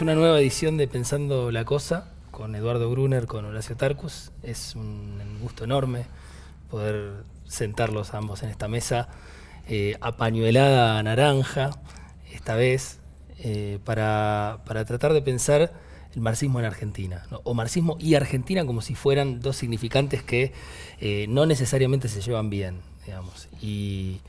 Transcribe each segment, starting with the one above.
una nueva edición de Pensando la Cosa con Eduardo Gruner, con Horacio Tarcus. Es un gusto enorme poder sentarlos ambos en esta mesa apañuelada eh, apañuelada naranja, esta vez, eh, para, tratar de pensar el marxismo en Argentina, o marxismo y Argentina como si fueran dos significantes que eh, no necesariamente se llevan bien, digamos. Y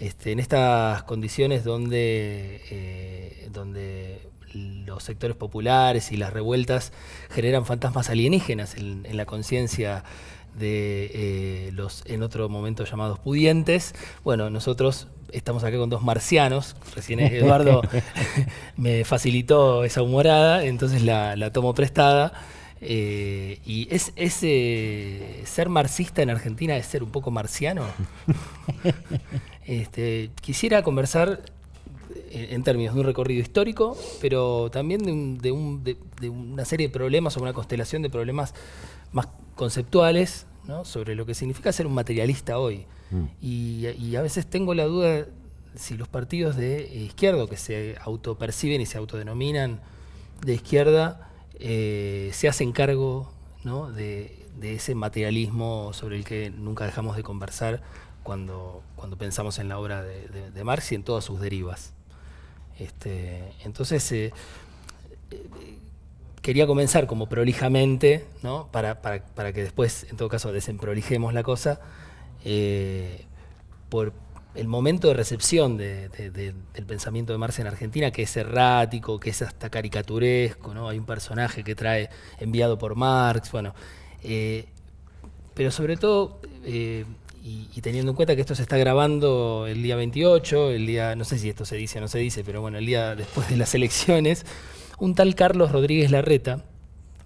este, en estas condiciones donde, donde los sectores populares y las revueltas generan fantasmas alienígenas en, la conciencia de eh, los en otro momento llamados pudientes. Bueno, nosotros estamos acá con dos marcianos, recién Eduardo me facilitó esa humorada, entonces la, tomo prestada. Eh, y es ese eh, ser marxista en Argentina es ser un poco marciano. Este, quisiera conversar eh, en términos de un recorrido histórico, pero también de, de, una serie de problemas o una constelación de problemas más conceptuales sobre lo que significa ser un materialista hoy. Mm. Y, a veces tengo la duda si los partidos de izquierdo que se autoperciben y se autodenominan de izquierda eh, se hacen cargo de, ese materialismo sobre el que nunca dejamos de conversar cuando, cuando pensamos en la obra de Marx y en todas sus derivas. Este, entonces, eh, eh, quería comenzar como prolijamente, ¿no? para, que después, en todo caso, desemprolijemos la cosa, eh, por el momento de recepción del pensamiento de Marx en Argentina, que es errático, que es hasta caricaturesco, ¿no? hay un personaje que trae enviado por Marx, bueno, pero sobre todo y, teniendo en cuenta que esto se está grabando el día 28, el día, no sé si esto se dice o no se dice, pero bueno, el día después de las elecciones, un tal Carlos Rodríguez Larreta,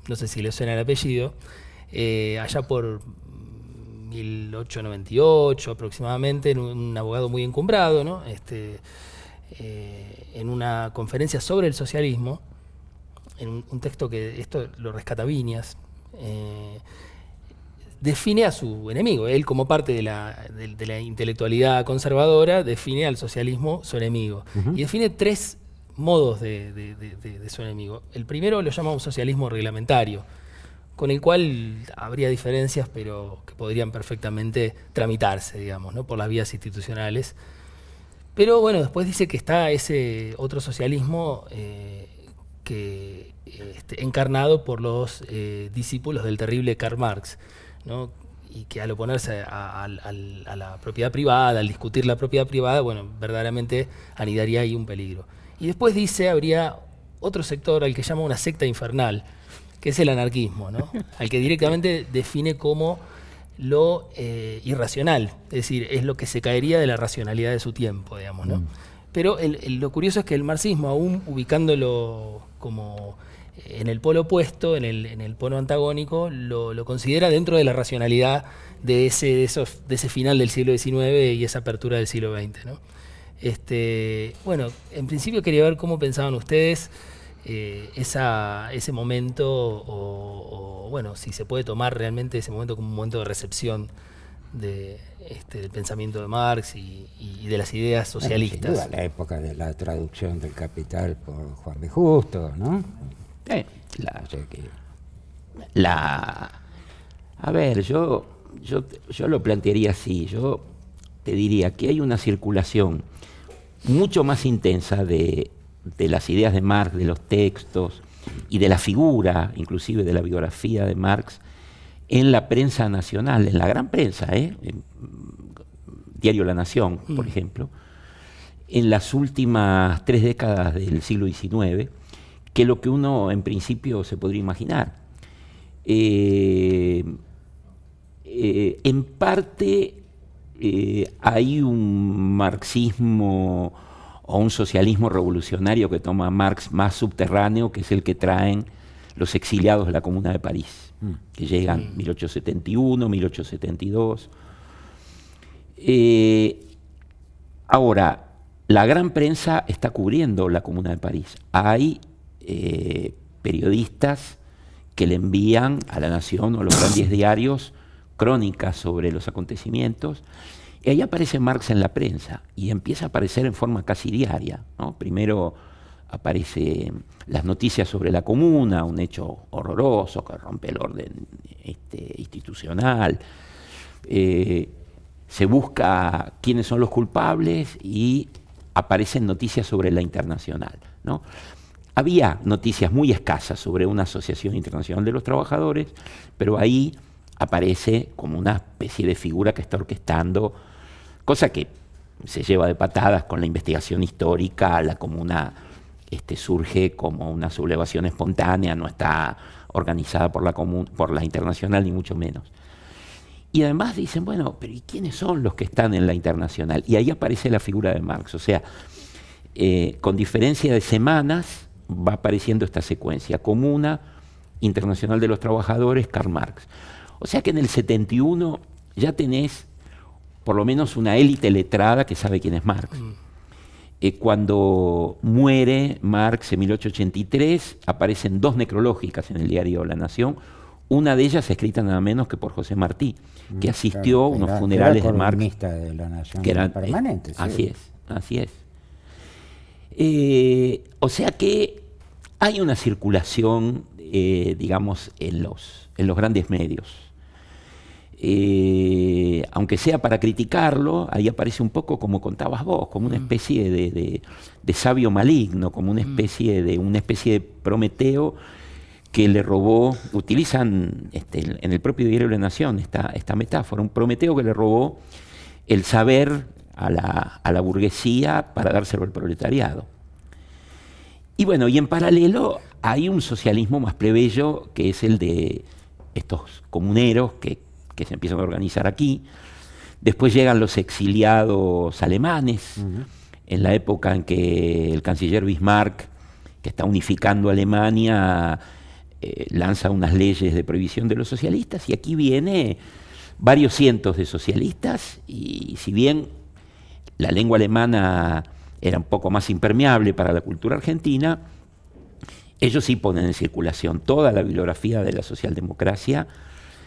no sé si le suena el apellido, eh, allá por 1898 aproximadamente, en un, abogado muy encumbrado, ¿no? este, eh, en una conferencia sobre el socialismo, en un, texto que esto lo rescata Viñas, eh, define a su enemigo. Él, como parte de la, intelectualidad conservadora, define al socialismo su enemigo. Y define tres modos de, su enemigo. El primero lo llama un socialismo reglamentario, con el cual habría diferencias, pero que podrían perfectamente tramitarse, digamos, por las vías institucionales. Pero bueno, después dice que está ese otro socialismo eh, que, este, encarnado por los eh, discípulos del terrible Karl Marx y que al oponerse a, la propiedad privada, al discutir la propiedad privada, bueno, verdaderamente anidaría ahí un peligro. Y después dice, habría otro sector al que llama una secta infernal, que es el anarquismo, al que directamente define como lo eh, irracional, es decir, es lo que se caería de la racionalidad de su tiempo, digamos, ¿no? Mm. Pero lo curioso es que el marxismo, aún ubicándolo como en el polo opuesto, en el, en el polo antagónico, lo, lo, considera dentro de la racionalidad de ese, de, esos, de ese final del siglo XIX y esa apertura del siglo XX. ¿no? Este, bueno, en principio quería ver cómo pensaban ustedes eh, esa, ese momento, o, bueno, si se puede tomar realmente ese momento como un momento de recepción de, este, del pensamiento de Marx y, de las ideas socialistas. la época de la traducción del Capital por Juan de Justo, ¿no? Eh, la, a ver, yo, yo, lo plantearía así. Yo te diría que hay una circulación mucho más intensa de, de las ideas de Marx, de los textos y de la figura, inclusive de la biografía de Marx, en la prensa nacional, en la gran prensa, ¿eh? Diario La Nación, por mm. ejemplo, en las últimas tres décadas del siglo XIX, que lo que uno en principio se podría imaginar. Eh, eh, en parte eh, hay un marxismo o un socialismo revolucionario que toma Marx más subterráneo, que es el que traen los exiliados de la Comuna de París, mm. que llegan en 1871, 1872. ahora, la gran prensa está cubriendo la Comuna de París. Hay eh, periodistas que le envían a la Nación o a los grandes diarios crónicas sobre los acontecimientos. Y ahí aparece Marx en la prensa y empieza a aparecer en forma casi diaria. Primero aparecen las noticias sobre la comuna, un hecho horroroso que rompe el orden este, institucional. Eh, se busca quiénes son los culpables y aparecen noticias sobre la internacional. Había noticias muy escasas sobre una Asociación Internacional de los Trabajadores, pero ahí aparece como una especie de figura que está orquestando, cosa que se lleva de patadas con la investigación histórica, la comuna este, surge como una sublevación espontánea, no está organizada por la, por la internacional ni mucho menos. Y además dicen, bueno, pero ¿y quiénes son los que están en la internacional? Y ahí aparece la figura de Marx, o sea, eh, con diferencia de semanas, va apareciendo esta secuencia, Comuna, Internacional de los Trabajadores, Karl Marx. O sea que en el 71 ya tenés por lo menos una élite letrada que sabe quién es Marx. Mm. Eh, cuando muere Marx en 1883, aparecen dos necrológicas en el diario La Nación. Una de ellas escrita nada menos que por José Martí, mm, que asistió a unos funerales de Marx. De la Nación que eh, permanente. Así es, así es. Eh, o sea que hay una circulación, eh, digamos, en los, en los grandes medios. Eh, aunque sea para criticarlo, ahí aparece un poco como contabas vos, como una mm. especie de, sabio maligno, como una mm. especie de, una especie de Prometeo que le robó, utilizan este, en el propio diario de la Nación esta, esta metáfora, un Prometeo que le robó el saber a la, burguesía para dárselo al proletariado. Y bueno, y en paralelo hay un socialismo más plebeyo que es el de estos comuneros que, se empiezan a organizar aquí. Después llegan los exiliados alemanes, en la época en que el canciller Bismarck, que está unificando Alemania, eh, lanza unas leyes de prohibición de los socialistas y aquí viene varios cientos de socialistas y si bien la lengua alemana era un poco más impermeable para la cultura argentina, ellos sí ponen en circulación toda la bibliografía de la socialdemocracia,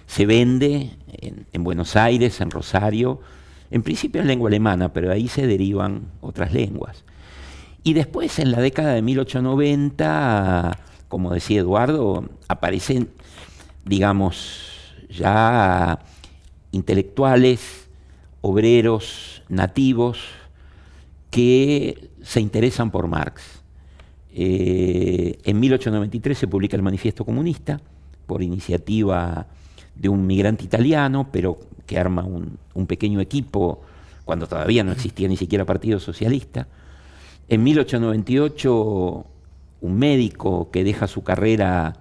se vende en, Buenos Aires, en Rosario, en principio en lengua alemana, pero ahí se derivan otras lenguas. Y después, en la década de 1890, como decía Eduardo, aparecen, digamos, ya intelectuales obreros nativos que se interesan por Marx. Eh, en 1893 se publica el Manifiesto Comunista por iniciativa de un migrante italiano, pero que arma un, pequeño equipo cuando todavía no existía ni siquiera Partido Socialista. En 1898, un médico que deja su carrera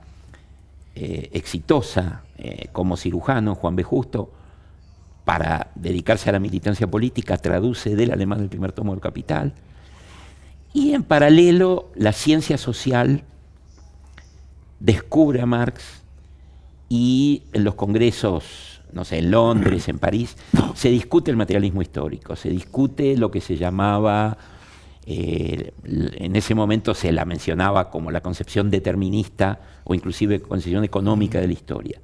eh, exitosa eh, como cirujano, Juan B. Justo, para dedicarse a la militancia política, traduce del alemán el primer tomo del Capital. Y en paralelo, la ciencia social descubre a Marx y en los congresos, no sé, en Londres, en París, se discute el materialismo histórico, se discute lo que se llamaba, eh, en ese momento se la mencionaba como la concepción determinista o inclusive concepción económica de la historia.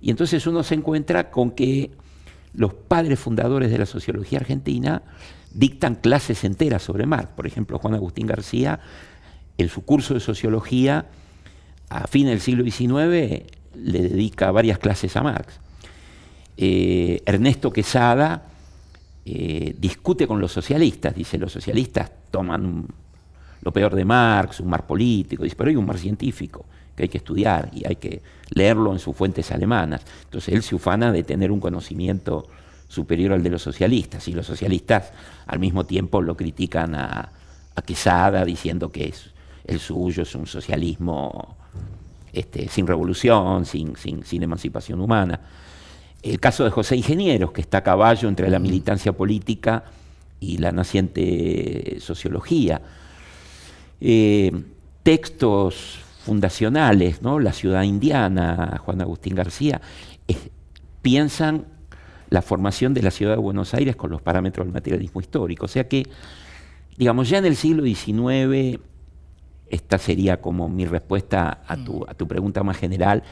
Y entonces uno se encuentra con que los padres fundadores de la sociología argentina dictan clases enteras sobre Marx. Por ejemplo, Juan Agustín García, en su curso de sociología, a fines del siglo XIX, le dedica varias clases a Marx. Eh, Ernesto Quesada eh, discute con los socialistas, dice, los socialistas toman lo peor de Marx, un mar político, dice, pero hay un mar científico que hay que estudiar y hay que leerlo en sus fuentes alemanas. Entonces él se ufana de tener un conocimiento superior al de los socialistas y los socialistas al mismo tiempo lo critican a, Quesada diciendo que es, el suyo es un socialismo este, sin revolución, sin, sin, emancipación humana. El caso de José Ingenieros, que está a caballo entre la militancia política y la naciente sociología. Eh, textos fundacionales, ¿no? la ciudad indiana, Juan Agustín García, piensan la formación de la ciudad de Buenos Aires con los parámetros del materialismo histórico. O sea que, digamos, ya en el siglo XIX, esta sería como mi respuesta mm. a tu, pregunta más general,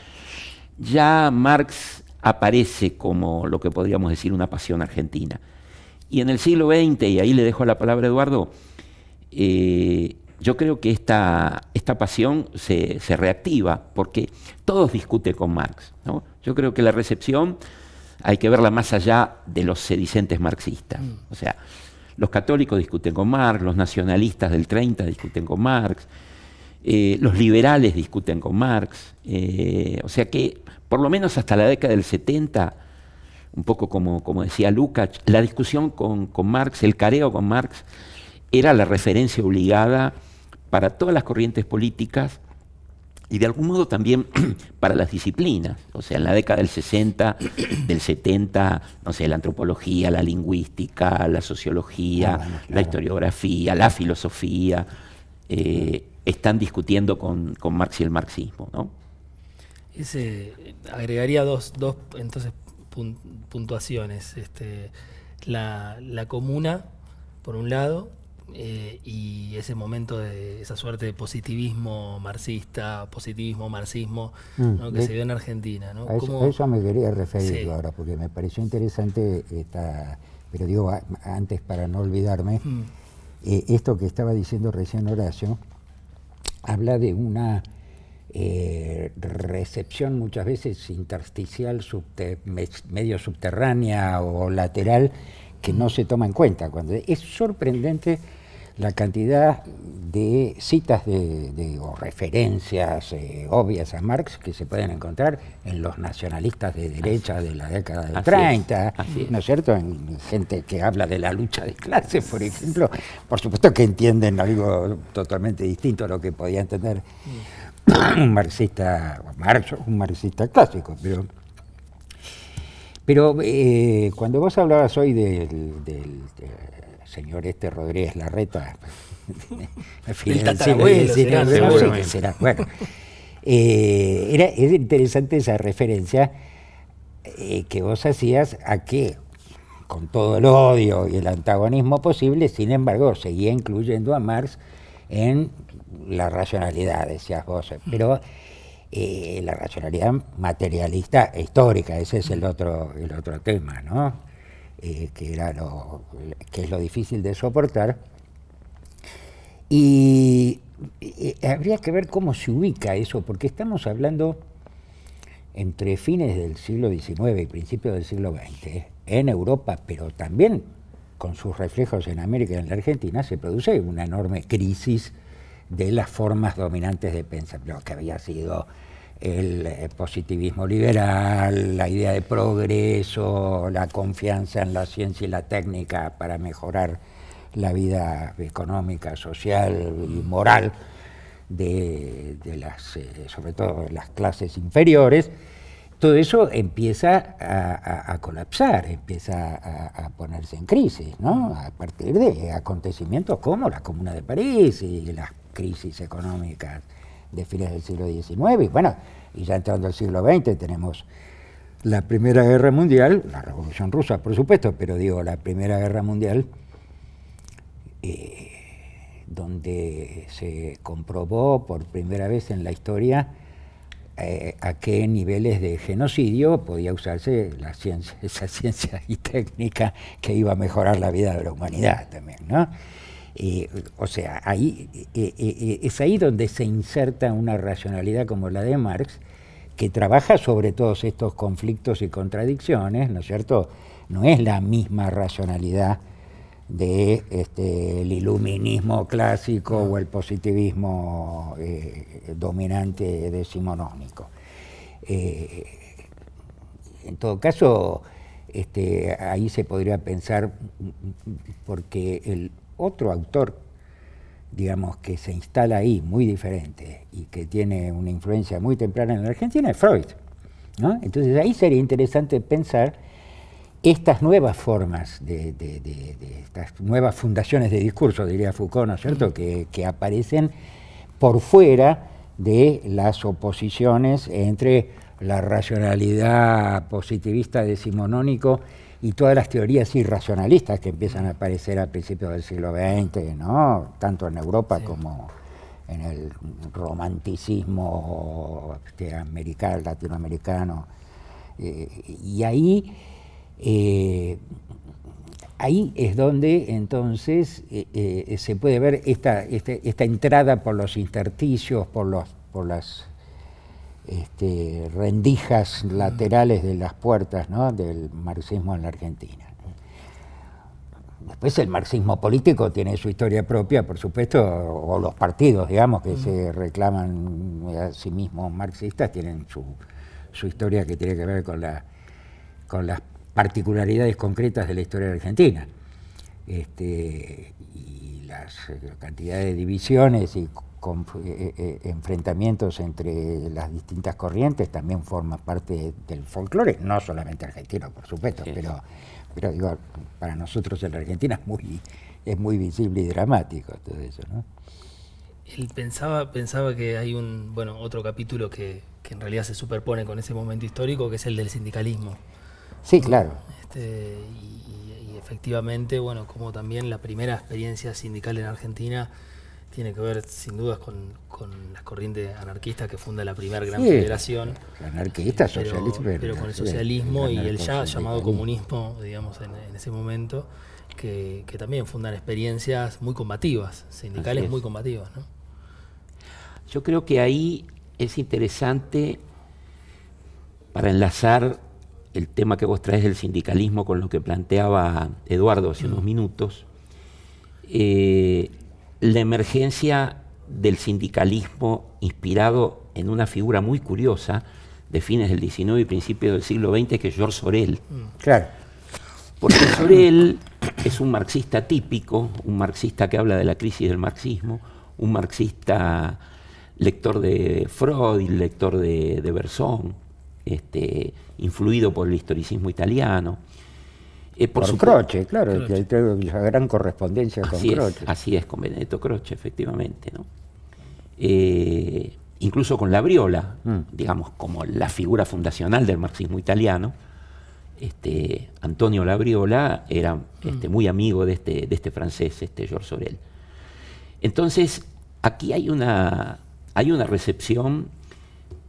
ya Marx aparece como lo que podríamos decir una pasión argentina. Y en el siglo XX, y ahí le dejo la palabra a Eduardo, eh, yo creo que esta, esta pasión se, reactiva, porque todos discuten con Marx. ¿no? Yo creo que la recepción hay que verla más allá de los sedicentes marxistas. Mm. O sea, los católicos discuten con Marx, los nacionalistas del 30 discuten con Marx, eh, los liberales discuten con Marx. Eh, o sea que, por lo menos hasta la década del 70, un poco como, como decía Lukács, la discusión con, con Marx, el careo con Marx, era la referencia obligada para todas las corrientes políticas y de algún modo también para las disciplinas. O sea, en la década del 60, del 70, no sé, la antropología, la lingüística, la sociología, ah, la historiografía, la filosofía, eh, están discutiendo con, Marx y el marxismo. ¿no? Ese, agregaría dos, entonces, puntuaciones. Este, la, la comuna, por un lado, eh, y ese momento de esa suerte de positivismo marxista, positivismo marxismo mm, que se dio en Argentina. ¿no? A, eso, me quería referir ahora, porque me pareció interesante, esta, pero digo antes para no olvidarme, mm. eh, esto que estaba diciendo recién Horacio, habla de una eh, recepción muchas veces intersticial, medio subterránea o lateral, que no se toma en cuenta. Cuando es sorprendente la cantidad de citas de, o referencias eh, obvias a Marx que se pueden encontrar en los nacionalistas de derecha de la década del 30, ¿no es cierto? En gente que habla de la lucha de clases, por ejemplo, por supuesto que entienden algo totalmente distinto a lo que podía entender un marxista, Marx, un marxista clásico, pero... Pero eh, cuando vos hablabas hoy del señor este Rodríguez Larreta, al final Bueno, eh, era, es interesante esa referencia eh, que vos hacías a que, con todo el odio y el antagonismo posible, sin embargo, seguía incluyendo a Marx en la racionalidad, decías vos, mm. pero eh, la racionalidad materialista histórica, ese es el otro, el otro tema, ¿no? Eh, que, era lo, que es lo difícil de soportar. Y habría que ver cómo se ubica eso, porque estamos hablando entre fines del siglo XIX y principios del siglo XX, ¿eh? en Europa, pero también con sus reflejos en América y en la Argentina, se produce una enorme crisis de las formas dominantes de pensamiento, que había sido el eh, positivismo liberal, la idea de progreso, la confianza en la ciencia y la técnica para mejorar la vida económica, social y moral de, las, eh, sobre todo de las clases inferiores, todo eso empieza a, colapsar, empieza a, ponerse en crisis, ¿no? A partir de acontecimientos como la Comuna de París y las crisis económicas de fines del siglo XIX. Y bueno, y ya entrando al siglo XX tenemos la Primera Guerra Mundial, la Revolución Rusa, por supuesto, pero digo, la Primera Guerra Mundial, eh, donde se comprobó por primera vez en la historia eh, a qué niveles de genocidio podía usarse la ciencia, esa ciencia y técnica que iba a mejorar la vida de la humanidad también, ¿no? Eh, o sea, ahí, eh, eh, es ahí donde se inserta una racionalidad como la de Marx, que trabaja sobre todos estos conflictos y contradicciones, ¿no es cierto? No es la misma racionalidad del este, iluminismo clásico ah. o el positivismo dominante decimonónico. en todo caso, este, ahí se podría pensar, porque el, otro autor, digamos, que se instala ahí, muy diferente, y que tiene una influencia muy temprana en la Argentina, es Freud. Entonces ahí sería interesante pensar estas nuevas formas, de, estas nuevas fundaciones de discurso, diría Foucault, ¿no cierto?, que, que aparecen por fuera de las oposiciones entre la racionalidad positivista decimonónico y todas las teorías irracionalistas que empiezan a aparecer a principios del siglo XX, tanto en Europa como en el romanticismo este, latinoamericano. Eh, y ahí, eh, ahí es donde entonces eh, se puede ver esta, esta, esta entrada por los intersticios, por, los, por las este, rendijas laterales de las puertas del marxismo en la Argentina. Después el marxismo político tiene su historia propia, por supuesto, o los partidos, digamos, que se reclaman a sí mismos marxistas, tienen su, historia que tiene que ver con, las particularidades concretas de la historia de Argentina. Este, y la eh, cantidad de divisiones y con, eh, eh, eh, enfrentamientos entre las distintas corrientes también forma parte del folclore, no solamente argentino, por supuesto, pero, pero digo, para nosotros en la Argentina es muy, es muy visible y dramático todo eso. ¿no? Él pensaba, pensaba que hay un, bueno, otro capítulo que, en realidad se superpone con ese momento histórico, que es el del sindicalismo. Sí, claro. Este, y, y, efectivamente, bueno, como también la primera experiencia sindical en Argentina tiene que ver sin dudas con, las corrientes anarquistas que funda la primera gran federación. Anarquistas, socialistas, Pero, con el socialismo y el ya llamado comunismo, digamos, en, ese momento, que, también fundan experiencias muy combativas, sindicales muy combativas. Yo creo que ahí es interesante para enlazar el tema que vos traes del sindicalismo con lo que planteaba Eduardo hace unos mm. minutos. Eh, la emergencia del sindicalismo inspirado en una figura muy curiosa de fines del XIX y principios del siglo XX, que es George Sorel. Mm. Claro. Porque Sorel es un marxista típico, un marxista que habla de la crisis del marxismo, un marxista lector de Freud, y lector de, de este, influido por el historicismo italiano. Eh, por, Croce, claro, Croce. Que gran correspondencia con Croce. así es, con Benedetto Croce, efectivamente. ¿no? Eh, incluso con Labriola, mm. digamos, como la figura fundacional del marxismo italiano, este, Antonio Labriola era mm. este, muy amigo de este, de este francés, este Georges Sorel. Entonces, aquí hay una, hay una recepción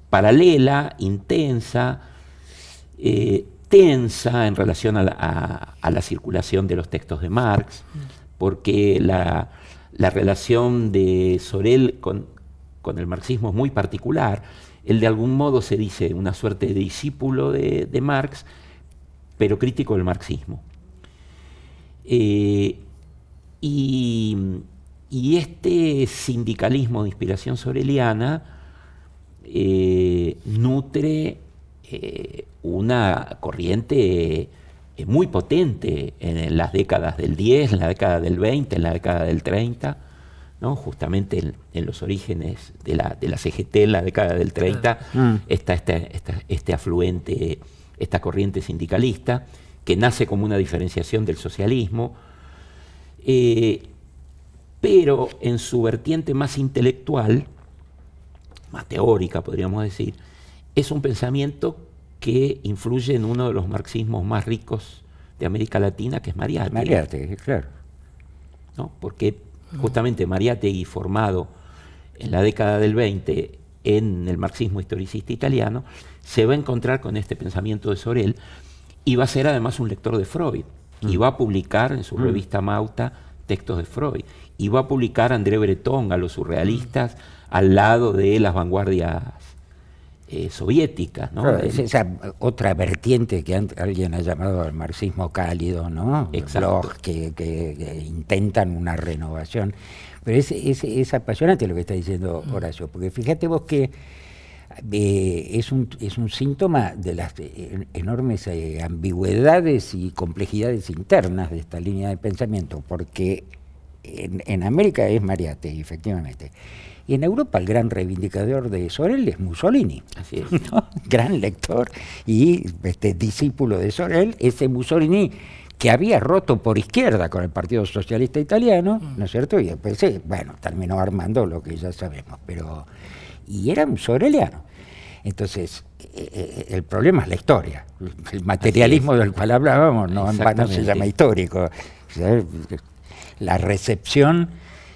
paralela, intensa, eh, en relación a la, circulación de los textos de Marx, porque la, relación de Sorel con, el marxismo es muy particular. Él de algún modo se dice una suerte de discípulo de, Marx, pero crítico del marxismo. Eh, y, este sindicalismo de inspiración soreliana eh, nutre eh, una corriente eh, muy potente en las décadas del 10, en la década del 20, en la década del 30, ¿no? justamente en, los orígenes de la, de la, CGT en la década del 30, mm. está este, esta, este afluente, esta corriente sindicalista, que nace como una diferenciación del socialismo, eh, pero en su vertiente más intelectual, más teórica podríamos decir, es un pensamiento que influye en uno de los marxismos más ricos de América Latina, que es Mariátegui. Mariátegui, claro. ¿No? Porque justamente Mariátegui, formado en la década del 20 en el marxismo historicista italiano, se va a encontrar con este pensamiento de Sorel y va a ser además un lector de Freud. Y va a publicar en su mm. revista Mauta textos de Freud. Y va a publicar a André Breton, a los surrealistas, al lado de las vanguardias eh, soviética. ¿no? esa otra vertiente que alguien ha llamado el marxismo cálido, ¿no? que, intentan una renovación. Pero es, apasionante lo que está diciendo mm. Horacio, porque fíjate vos que eh, es, un, síntoma de las eh, enormes ambigüedades y complejidades internas de esta línea de pensamiento, porque en, en América es Mariate, efectivamente. Y en Europa el gran reivindicador de Sorel es Mussolini, gran lector y este, discípulo de Sorel, ese Mussolini que había roto por izquierda con el Partido Socialista Italiano, mm. ¿no es cierto? Y después, bueno, terminó armando lo que ya sabemos, pero... Y era un soreliano. Entonces, eh, eh, el problema es la historia. El materialismo del cual hablábamos no, no se llama histórico. La recepción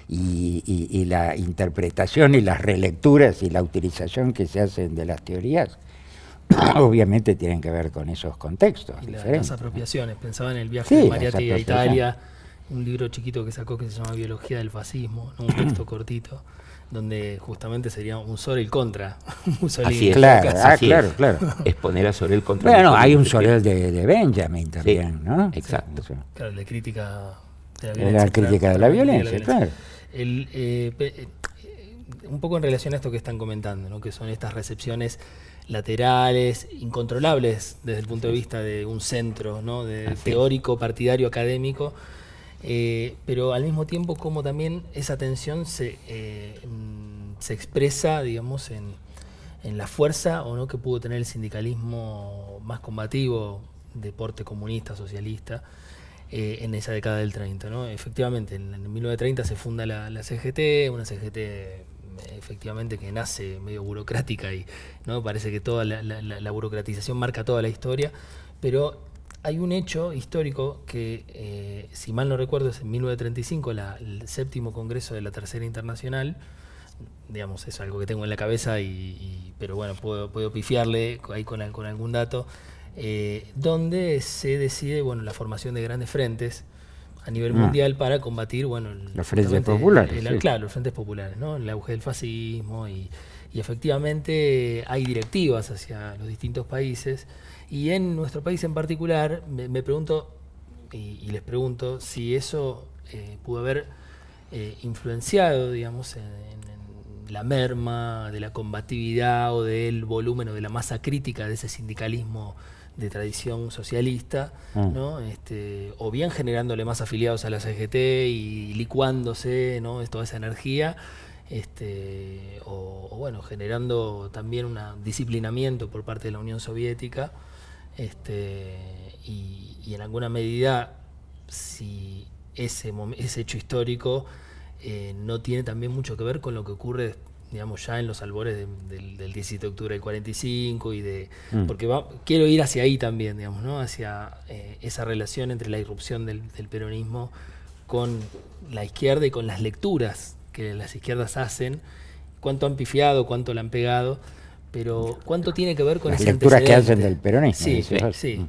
y, la interpretación y las relecturas y la utilización que se hacen de las teorías, obviamente tienen que ver con esos contextos. Y las apropiaciones, pensaba en el viaje de Mariati a Italia, un libro chiquito que sacó que se llama Biología del Fascismo, un texto cortito donde justamente sería un el contra Sí, ah, Así es, claro, claro, Exponer a Sorel contra Bueno, hay un Sorel de, Benjamin también, ¿no? Exacto. Claro, de crítica la crítica de la violencia, de la violencia. claro. Eh, eh, un poco en relación a esto que están comentando, que son estas recepciones laterales, incontrolables desde el punto de vista de un centro, ¿no? de teórico, partidario, académico, eh, pero al mismo tiempo cómo también esa tensión mm, se, expresa, digamos, en, en, la fuerza o no que pudo tener el sindicalismo más combativo, deporte comunista, socialista, eh, en esa década del 30. ¿no? Efectivamente, en, 1930 se funda la, CGT, una CGT eh, efectivamente que nace medio burocrática y no parece que toda la, burocratización marca toda la historia, pero hay un hecho histórico que, eh, si mal no recuerdo, es en 1935, el séptimo Congreso de la Tercera Internacional, digamos, es algo que tengo en la cabeza, y, pero bueno, puedo, puedo pifiarle ahí con, con algún dato, eh, donde se decide bueno, la formación de grandes frentes a nivel ah. mundial para combatir bueno, el, los frentes populares. Claro, los frentes populares, ¿no? el auge del fascismo y, efectivamente hay directivas hacia los distintos países y en nuestro país en particular me, pregunto y, les pregunto si eso eh, pudo haber eh, influenciado, digamos, en, en, la merma de la combatividad o del volumen o de la masa crítica de ese sindicalismo de tradición socialista, mm. ¿no? este, o bien generándole más afiliados a la CGT y licuándose ¿no? toda esa energía, este, o, bueno, generando también un disciplinamiento por parte de la Unión Soviética, este, y, en alguna medida, si ese, ese hecho histórico eh, no tiene también mucho que ver con lo que ocurre digamos, ya en los albores del, 17 de octubre del 45 y de... Mm. Porque quiero ir hacia ahí también, digamos, ¿no? Hacia eh, esa relación entre la irrupción del, peronismo con la izquierda y con las lecturas que las izquierdas hacen, cuánto han pifiado, cuánto la han pegado, pero cuánto tiene que ver con las lecturas que hacen del peronismo. Sí, sí. Mm.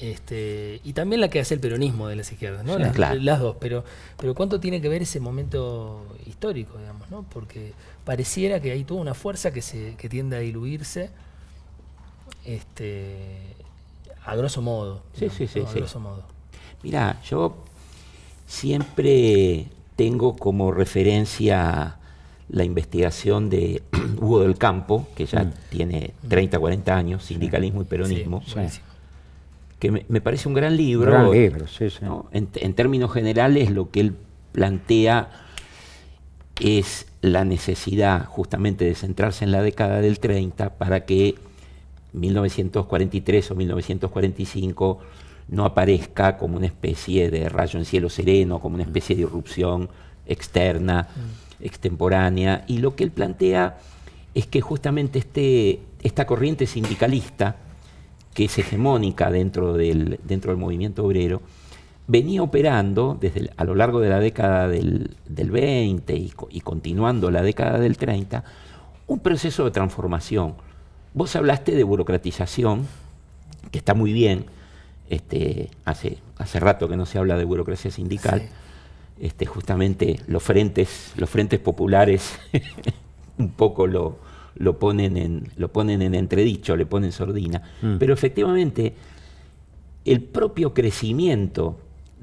Este, y también la que hace el peronismo de las izquierdas, las, dos, pero, pero cuánto tiene que ver ese momento histórico, digamos, ¿no? Porque pareciera que hay toda una fuerza que, se, tiende a diluirse, este, a grosso modo. Sí, sí, sí, Mira, yo siempre tengo como referencia la investigación de Hugo del Campo, que ya mm. tiene 30, mm. 40 años, Sindicalismo y Peronismo, que me, parece un gran libro. Gran libro, sí, en, términos generales, lo que él plantea es la necesidad justamente de centrarse en la década del 30 para que 1943 o 1945 no aparezca como una especie de rayo en cielo sereno, como una especie de irrupción externa, mm. extemporánea. Y lo que él plantea es que justamente este, esta corriente sindicalista, que es hegemónica dentro dentro del movimiento obrero, venía operando desde a lo largo de la década del, 20 y, continuando la década del 30, un proceso de transformación. Vos hablaste de burocratización, que está muy bien, este, hace, hace rato que no se habla de burocracia sindical, este, justamente los frentes, los frentes populares un poco lo, lo, ponen en, lo ponen en entredicho, le ponen sordina, mm. pero efectivamente el propio crecimiento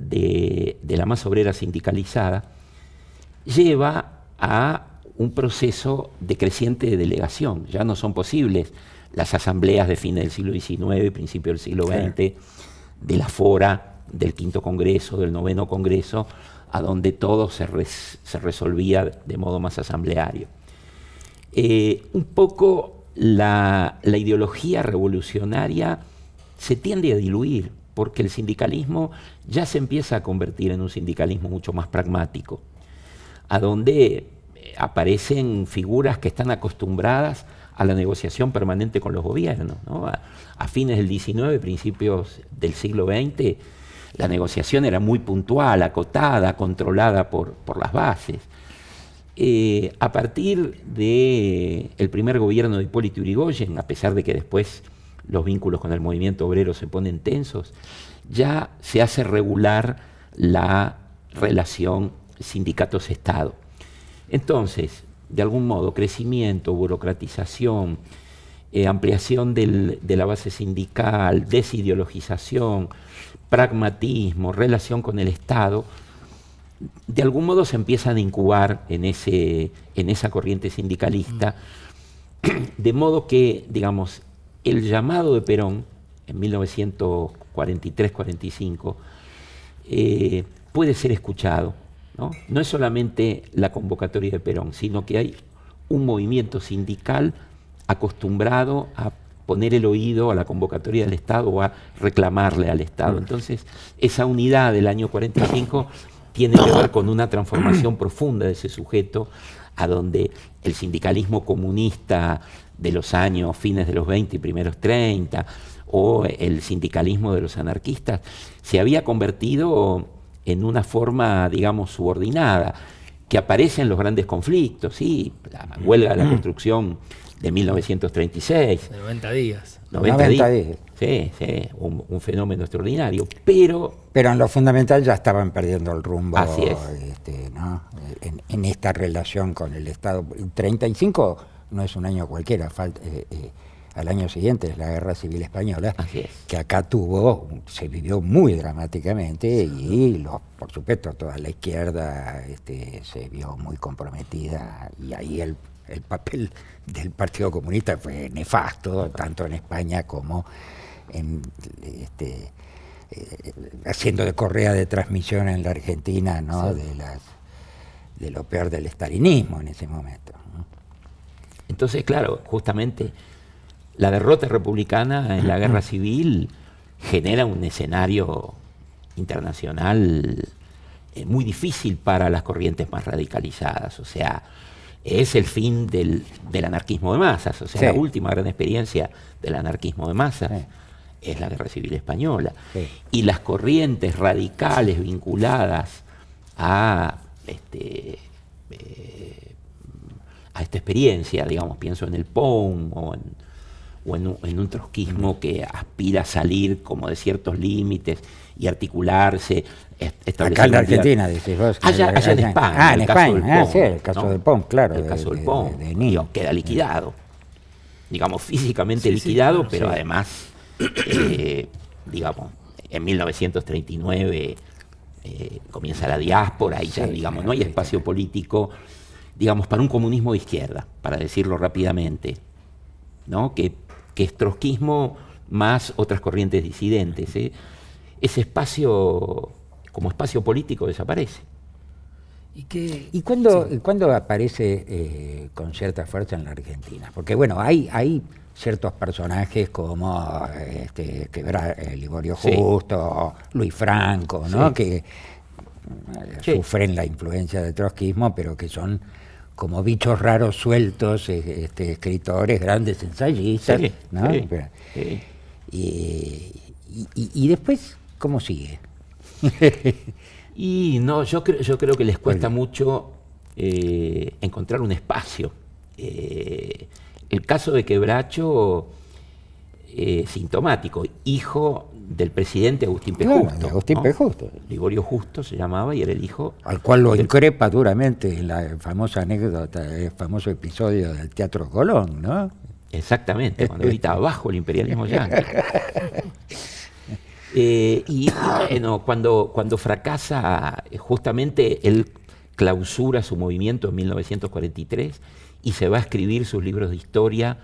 de, la más obrera sindicalizada, lleva a un proceso decreciente de delegación. Ya no son posibles las asambleas de fin del siglo XIX y principio del siglo XX, de la Fora, del Quinto Congreso, del Noveno Congreso, a donde todo se, resolvía de modo más asambleario. Eh, un poco la, ideología revolucionaria se tiende a diluir porque el sindicalismo ya se empieza a convertir en un sindicalismo mucho más pragmático, a donde eh, aparecen figuras que están acostumbradas a la negociación permanente con los gobiernos. A, fines del XIX, principios del siglo XX, la negociación era muy puntual, acotada, controlada por, por las bases. Eh, a partir del eh, primer gobierno de Hipólito Urigoyen, a pesar de que después los vínculos con el movimiento obrero se ponen tensos, ya se hace regular la relación sindicatos-Estado. Entonces, de algún modo, crecimiento, burocratización, eh, ampliación de la base sindical, desideologización, pragmatismo, relación con el Estado, de algún modo se empiezan a incubar en, ese, en esa corriente sindicalista, de modo que, digamos, el llamado de Perón en 1943-45 eh, puede ser escuchado. ¿no? ¿no? es solamente la convocatoria de Perón, sino que hay un movimiento sindical acostumbrado a poner el oído a la convocatoria del Estado o a reclamarle al Estado. Entonces, esa unidad del año 45 tiene que ver con una transformación profunda de ese sujeto, a donde el sindicalismo comunista de los años fines de los 20 y primeros 30, o el sindicalismo de los anarquistas, se había convertido en una forma, digamos, subordinada, que aparece en los grandes conflictos, sí, la huelga de la mm. construcción de 1936. De 90 días. 90, días. Sí, sí, un, fenómeno extraordinario, pero... Pero en lo fundamental ya estaban perdiendo el rumbo así es. Este, en, en esta relación con el Estado. 35 no es un año cualquiera, eh, eh, al año siguiente es la Guerra Civil Española, que acá tuvo, se vivió muy dramáticamente y por supuesto toda la izquierda este, se vio muy comprometida y ahí el, papel del Partido Comunista fue nefasto, tanto en España como en... Este, eh, haciendo de correa de transmisión en la Argentina, De, las, de lo peor del estalinismo en ese momento. Entonces, claro, justamente la derrota republicana en la guerra civil genera un escenario internacional eh, muy difícil para las corrientes más radicalizadas. O sea, es el fin del, anarquismo de masas. O sea, la última gran experiencia del anarquismo de masas es la guerra civil española. Y las corrientes radicales vinculadas a este, eh, a esta experiencia, digamos, pienso en el POM o en, un, trotskismo que aspira a salir como de ciertos límites y articularse. Acá en Argentina, dices vos. Allá, en España. Ah, en España, sí, el caso del ah, POM, claro. El caso del POM, de, queda liquidado. Digamos, físicamente liquidado, pero además, eh, digamos, en 1939 eh, comienza la diáspora y ya, digamos, no hay espacio político digamos, para un comunismo de izquierda, para decirlo rápidamente, ¿no? que, es trotskismo más otras corrientes disidentes. ¿eh? Ese espacio, como espacio político, desaparece. ¿Y, qué? ¿Y cuándo, aparece eh, con cierta fuerza en la Argentina? Porque bueno, hay, hay ciertos personajes como eh, este, que Justo, Luis Franco, ¿no? que sufren la influencia del trotskismo, pero que son como bichos raros sueltos, eh, este, escritores, grandes ensayistas, eh, Y, después, ¿cómo sigue? y no, yo, creo, yo creo que les cuesta mucho eh, encontrar un espacio. el caso de Quebracho eh, sintomático, hijo del presidente Agustín P. Justo. Agustín P. Justo. Liborio Justo se llamaba y era el hijo. Al cual lo increpa duramente en la famosa anécdota, el famoso episodio del Teatro Colón, ¿no? Exactamente, cuando grita abajo el imperialismo ya. Eh, y cuando, cuando fracasa, eh, justamente él clausura su movimiento en 1943 y se va a escribir sus libros de historia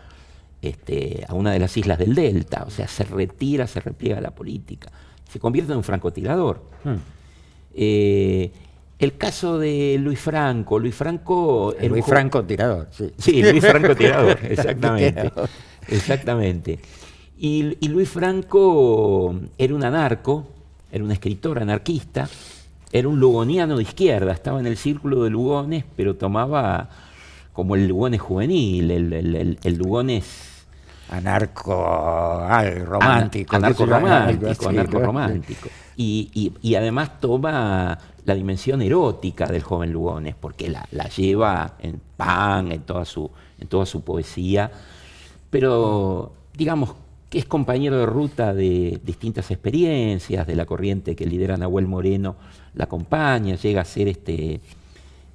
este, a una de las islas del Delta, o sea, se retira, se repliega la política, se convierte en un francotirador. Hmm. Eh, el caso de Luis Franco, Luis Franco... Luis Franco tirador, sí. Luis Franco tirador, exactamente. exactamente. Y, y, Luis Franco era un anarco, era un escritor anarquista, era un lugoniano de izquierda, estaba en el círculo de Lugones, pero tomaba como el Lugones juvenil, el, el, el, Lugones anarco romántico. anarco romántico, Y, además toma la dimensión erótica del joven Lugones, porque la, lleva en pan, en toda, su, en toda su poesía, pero digamos que es compañero de ruta de distintas experiencias, de la corriente que lidera Nahuel Moreno, la acompaña, llega a ser este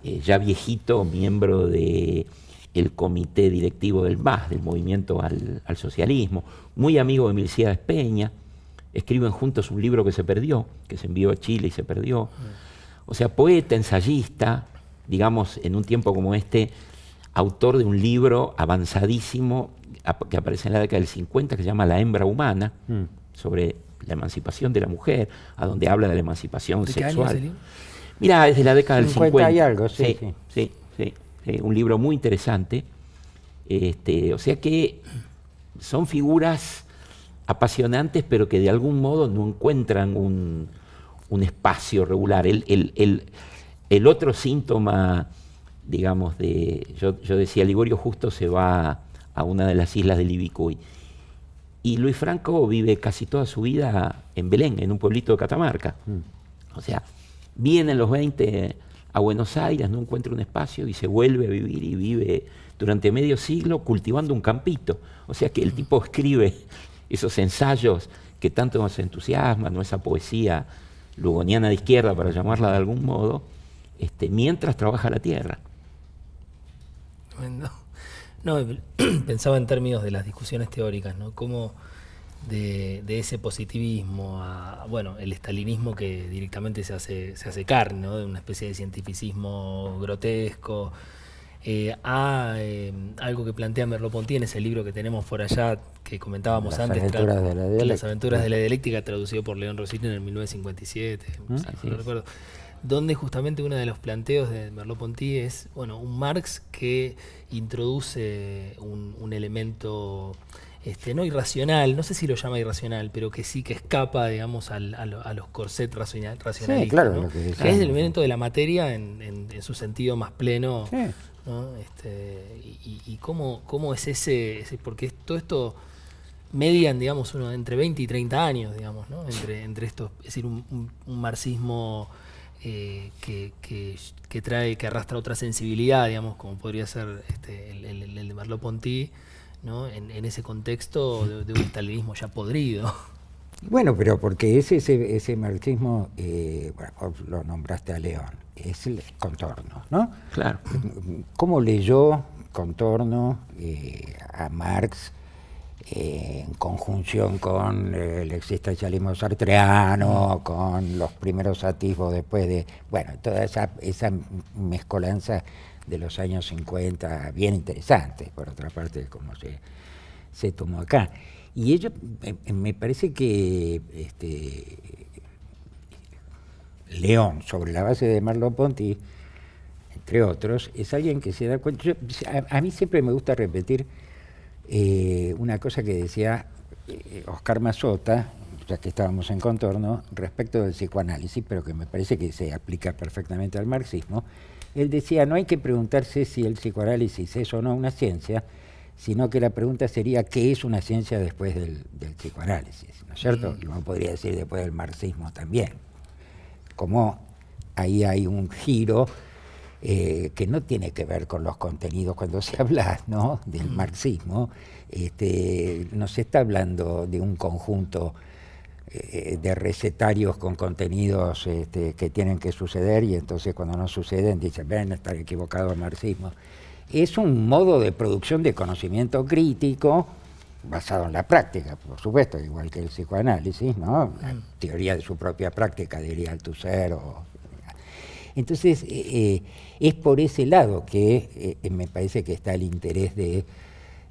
eh, ya viejito, miembro de comité directivo del MAS, del Movimiento al, Socialismo, muy amigo de Milicía Peña, escriben juntos un libro que se perdió, que se envió a Chile y se perdió. Mm. O sea, poeta, ensayista, digamos, en un tiempo como este, autor de un libro avanzadísimo que aparece en la década del 50 que se llama La hembra humana, mm. sobre la emancipación de la mujer, a donde habla de la emancipación sexual. Mira, desde la década del 50. y algo, sí sí, sí. un libro muy interesante. Este, o sea que son figuras apasionantes, pero que de algún modo no encuentran un, espacio regular. El, el, otro síntoma, digamos, de. Yo, decía, Ligorio justo se va a una de las islas del Ibicuy. Y Luis Franco vive casi toda su vida en Belén, en un pueblito de Catamarca. Mm. O sea, Viene en los 20 a Buenos Aires, no encuentra un espacio y se vuelve a vivir y vive durante medio siglo cultivando un campito. O sea que el tipo escribe esos ensayos que tanto nos entusiasman, ¿no? esa poesía lugoniana de izquierda, para llamarla de algún modo, este, mientras trabaja la tierra. No, pensaba en términos de las discusiones teóricas, ¿no? de, ese positivismo a, bueno, el estalinismo que directamente se hace, se hace carne, de una especie de cientificismo grotesco, eh, a em, algo que plantea Merleau-Ponty en ese libro que tenemos por allá, que comentábamos antes, Las aventuras de la dialéctica, traducido por León Rosito en el 1957, mm, no recuerdo, donde justamente uno de los planteos de Merleau-Ponty es, bueno, un Marx que introduce un elemento este, no irracional, no sé si lo llama irracional, pero que sí que escapa, digamos, a, los corsets racional, racionalistas. es el elemento de la materia en, su sentido más pleno. Este, y, cómo, cómo, es ese, porque todo esto median, digamos, entre 20 y 30 años, digamos, entre, entre estos, es decir, un, marxismo eh, que, que, trae, que arrastra otra sensibilidad, digamos, como podría ser este, el, de Merleau-Ponty, en, ese contexto de, un estalinismo ya podrido. Bueno, pero porque ese, ese, marxismo, eh, lo nombraste a León, es el contorno, ¿no? Claro. ¿Cómo leyó contorno eh, a Marx eh, en conjunción con el existencialismo sartreano, con los primeros atisbos después de, bueno, toda esa, esa mezcolanza de los años 50, bien interesantes, por otra parte, como se, tomó acá. Y ello me parece que este, León, sobre la base de Marlon Ponti entre otros, es alguien que se da cuenta. a, mí siempre me gusta repetir eh, una cosa que decía eh, Oscar Mazota, ya que estábamos en contorno, respecto del psicoanálisis, pero que me parece que se aplica perfectamente al marxismo él decía, no hay que preguntarse si el psicoanálisis es o no una ciencia, sino que la pregunta sería qué es una ciencia después del, psicoanálisis, ¿no es cierto? Mm. Y uno podría decir después del marxismo también. Como ahí hay un giro eh, que no tiene que ver con los contenidos cuando se habla ¿no? del mm. marxismo, este, no se está hablando de un conjunto eh, de recetarios con contenidos este, que tienen que suceder y entonces cuando no suceden dicen, ven, está equivocado el marxismo. Es un modo de producción de conocimiento crítico basado en la práctica, por supuesto, igual que el psicoanálisis, ¿no? Mm. teoría de su propia práctica, diría tu o entonces, eh, eh, es por ese lado que me parece que está el interés de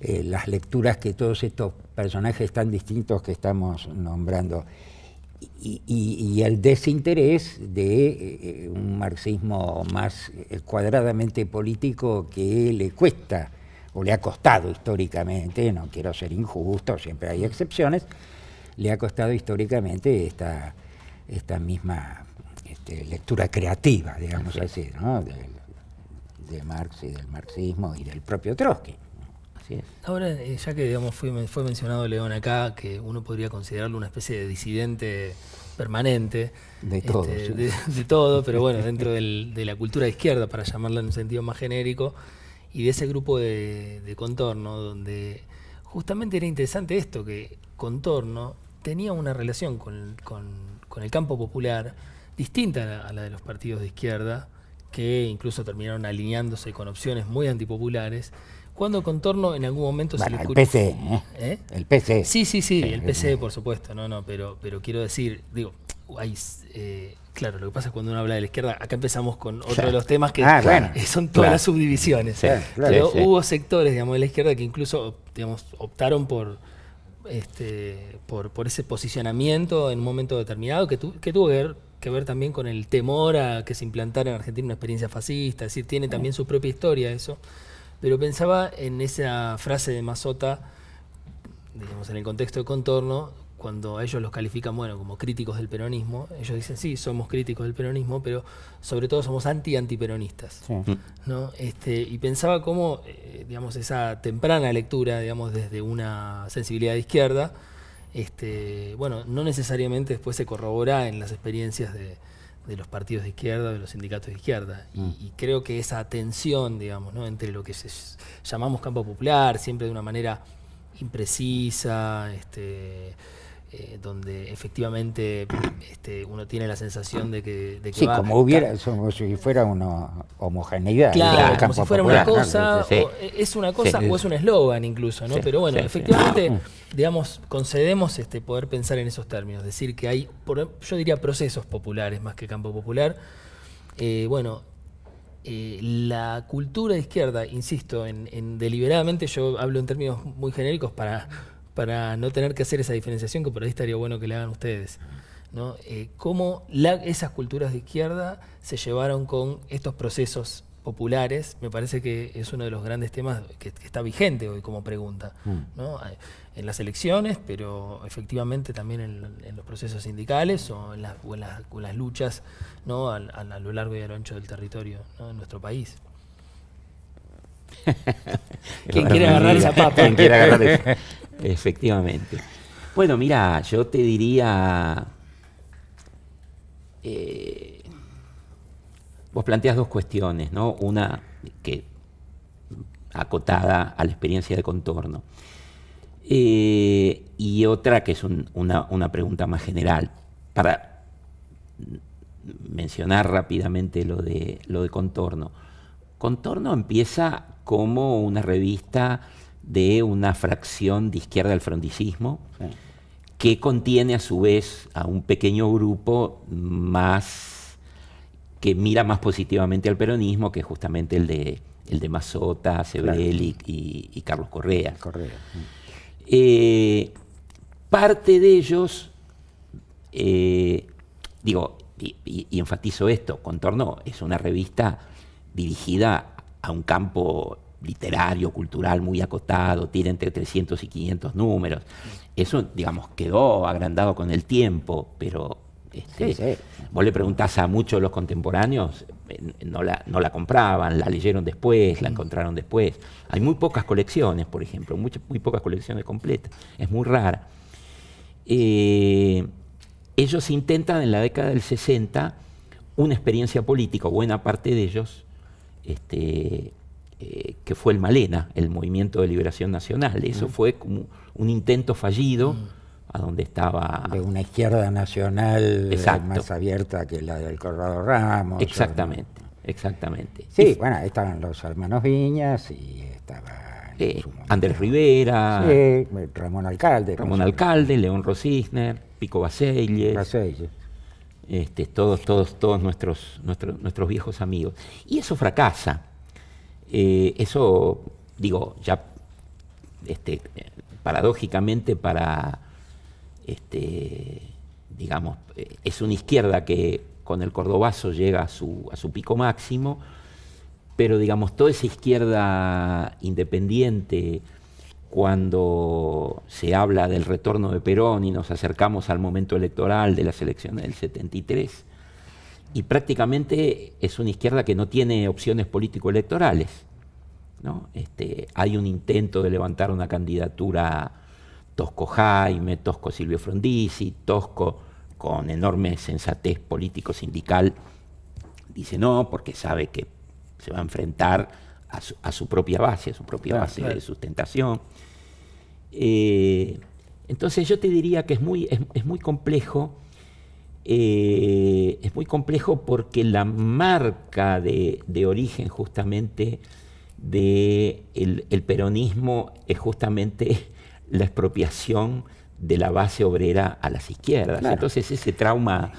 eh, las lecturas que todos estos personajes tan distintos que estamos nombrando y, el desinterés de eh, eh, un marxismo más cuadradamente político que le cuesta o le ha costado históricamente, no quiero ser injusto, siempre hay excepciones, le ha costado históricamente esta, esta misma este, lectura creativa, digamos así, de, de Marx y del marxismo y del propio Trotsky. Ahora, eh, ya que fue, mencionado León acá, que uno podría considerarlo una especie de disidente permanente. De este, todo. de, todo, pero bueno, dentro de la cultura de izquierda, para llamarla en un sentido más genérico, y de ese grupo de, contorno, donde justamente era interesante esto, que contorno tenía una relación con, el campo popular distinta a la de los partidos de izquierda, que incluso terminaron alineándose con opciones muy antipopulares cuando Contorno en algún momento se le el PC, ¿eh? ¿Eh? El PC. Sí, sí, sí, el PC, por supuesto, no, no, pero, pero quiero decir, digo, eh, claro, lo que pasa es cuando uno habla de la izquierda, acá empezamos con otro de los temas que ah, son todas las subdivisiones. hubo sectores, digamos, de la izquierda que incluso, digamos, optaron por este, por, por ese posicionamiento en un momento determinado que, que tuvo que ver, que ver, también con el temor a que se implantara en Argentina una experiencia fascista, es decir, tiene también su propia historia eso pero pensaba en esa frase de Mazota, digamos, en el contexto de contorno, cuando ellos los califican, bueno, como críticos del peronismo, ellos dicen, sí, somos críticos del peronismo, pero sobre todo somos anti-antiperonistas. Mm. ¿no? Este, y pensaba cómo, eh, digamos, esa temprana lectura, digamos, desde una sensibilidad de izquierda, este, bueno, no necesariamente después se corrobora en las experiencias de, de los partidos de izquierda, de los sindicatos de izquierda. Y, mm. creo que esa tensión, digamos, ¿no? entre lo que se llamamos campo popular, siempre de una manera imprecisa, este, eh, donde efectivamente este, uno tiene la sensación de que, sí como hubiera como si fuera una homogeneidad claro, como si fuera una cosa eh, es una cosa o es un eslogan incluso no pero bueno efectivamente digamos concedemos este poder pensar en esos términos decir que hay yo diría procesos populares más que campo popular eh, bueno la cultura de izquierda, insisto, en, deliberadamente yo hablo en términos muy genéricos para para no tener que hacer esa diferenciación que por ahí estaría bueno que le hagan ustedes. ¿no? Eh, cómo esas culturas de izquierda se llevaron con estos procesos populares, me parece que es uno de los grandes temas que, está vigente hoy como pregunta, mm. ¿no? en las elecciones, pero efectivamente también en, los procesos sindicales o en, las, luchas ¿no? a, lo largo y a lo ancho del territorio ¿no? en nuestro país. ¿Quién quiere agarrar esa papa? ¿Quién quiere agarrar Efectivamente. Bueno, mira, yo te diría... Eh, vos planteas dos cuestiones, ¿no? Una que acotada a la experiencia de contorno. Eh, y otra que es una, pregunta más general. Para mencionar rápidamente lo de, lo de contorno. Contorno empieza como una revista de una fracción de izquierda del frondicismo, que contiene a su vez a un pequeño grupo más que mira más positivamente al peronismo, que es justamente el de, el de Mazota, Sebel y, Carlos Correa. Eh, parte de ellos, eh, digo, y enfatizo esto, Contorno es una revista dirigida a un campo literario, cultural muy acotado, tiene entre 300 y 500 números. Eso, digamos, quedó agrandado con el tiempo, pero este, vos le preguntás a muchos los contemporáneos, eh, no la, no la compraban, la leyeron después, la mm. encontraron después. Hay muy pocas colecciones, por ejemplo, muy, pocas colecciones completas, es muy rara. Eh, ellos intentan en la década del 60 una experiencia política, buena parte de ellos, este, eh, que fue el Malena, el Movimiento de Liberación Nacional. Mm. Eso fue como un intento fallido mm. a donde estaba... De una izquierda nacional eh, más abierta que la del Corrado Ramos. Exactamente, exactamente. Sí, bueno, estaban los hermanos Viñas y estaba... Andrés Rivera, Ramón Alcalde. Ramón Alcalde, León Rosisner, Pico Baselles. Baselles. Este, todos, todos, todos nuestros, nuestros, nuestros viejos amigos. Y eso fracasa. Eh, eso, digo, ya este, paradójicamente para, este, digamos, eh, es una izquierda que con el cordobazo llega a su, a su pico máximo, pero digamos, toda esa izquierda independiente, cuando se habla del retorno de Perón y nos acercamos al momento electoral de las elecciones del 73, y prácticamente es una izquierda que no tiene opciones político-electorales. ¿no? Este, hay un intento de levantar una candidatura Tosco Jaime, Tosco Silvio Frondizi, Tosco con enorme sensatez político-sindical, dice no, porque sabe que se va a enfrentar a su, a su propia base, a su propia base de sustentación. Eh, entonces yo te diría que es muy, es muy complejo eh, es muy complejo porque la marca de, origen justamente del de el peronismo es justamente la expropiación de la base obrera a las izquierdas. Entonces ese trauma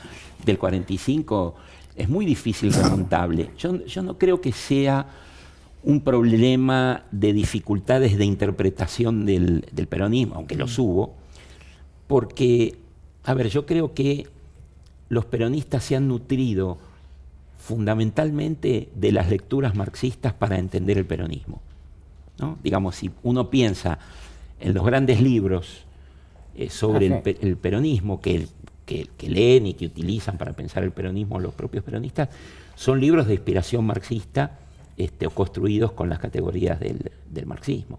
del 45 es muy difícil remontable. Yo, yo no creo que sea un problema de dificultades de interpretación del, del peronismo, aunque los mm. hubo, porque, a ver, yo creo que los peronistas se han nutrido fundamentalmente de las lecturas marxistas para entender el peronismo. ¿no? Digamos, si uno piensa en los grandes libros eh, sobre el, peronismo que, leen y que utilizan para pensar el peronismo los propios peronistas, son libros de inspiración marxista este, o construidos con las categorías del, marxismo.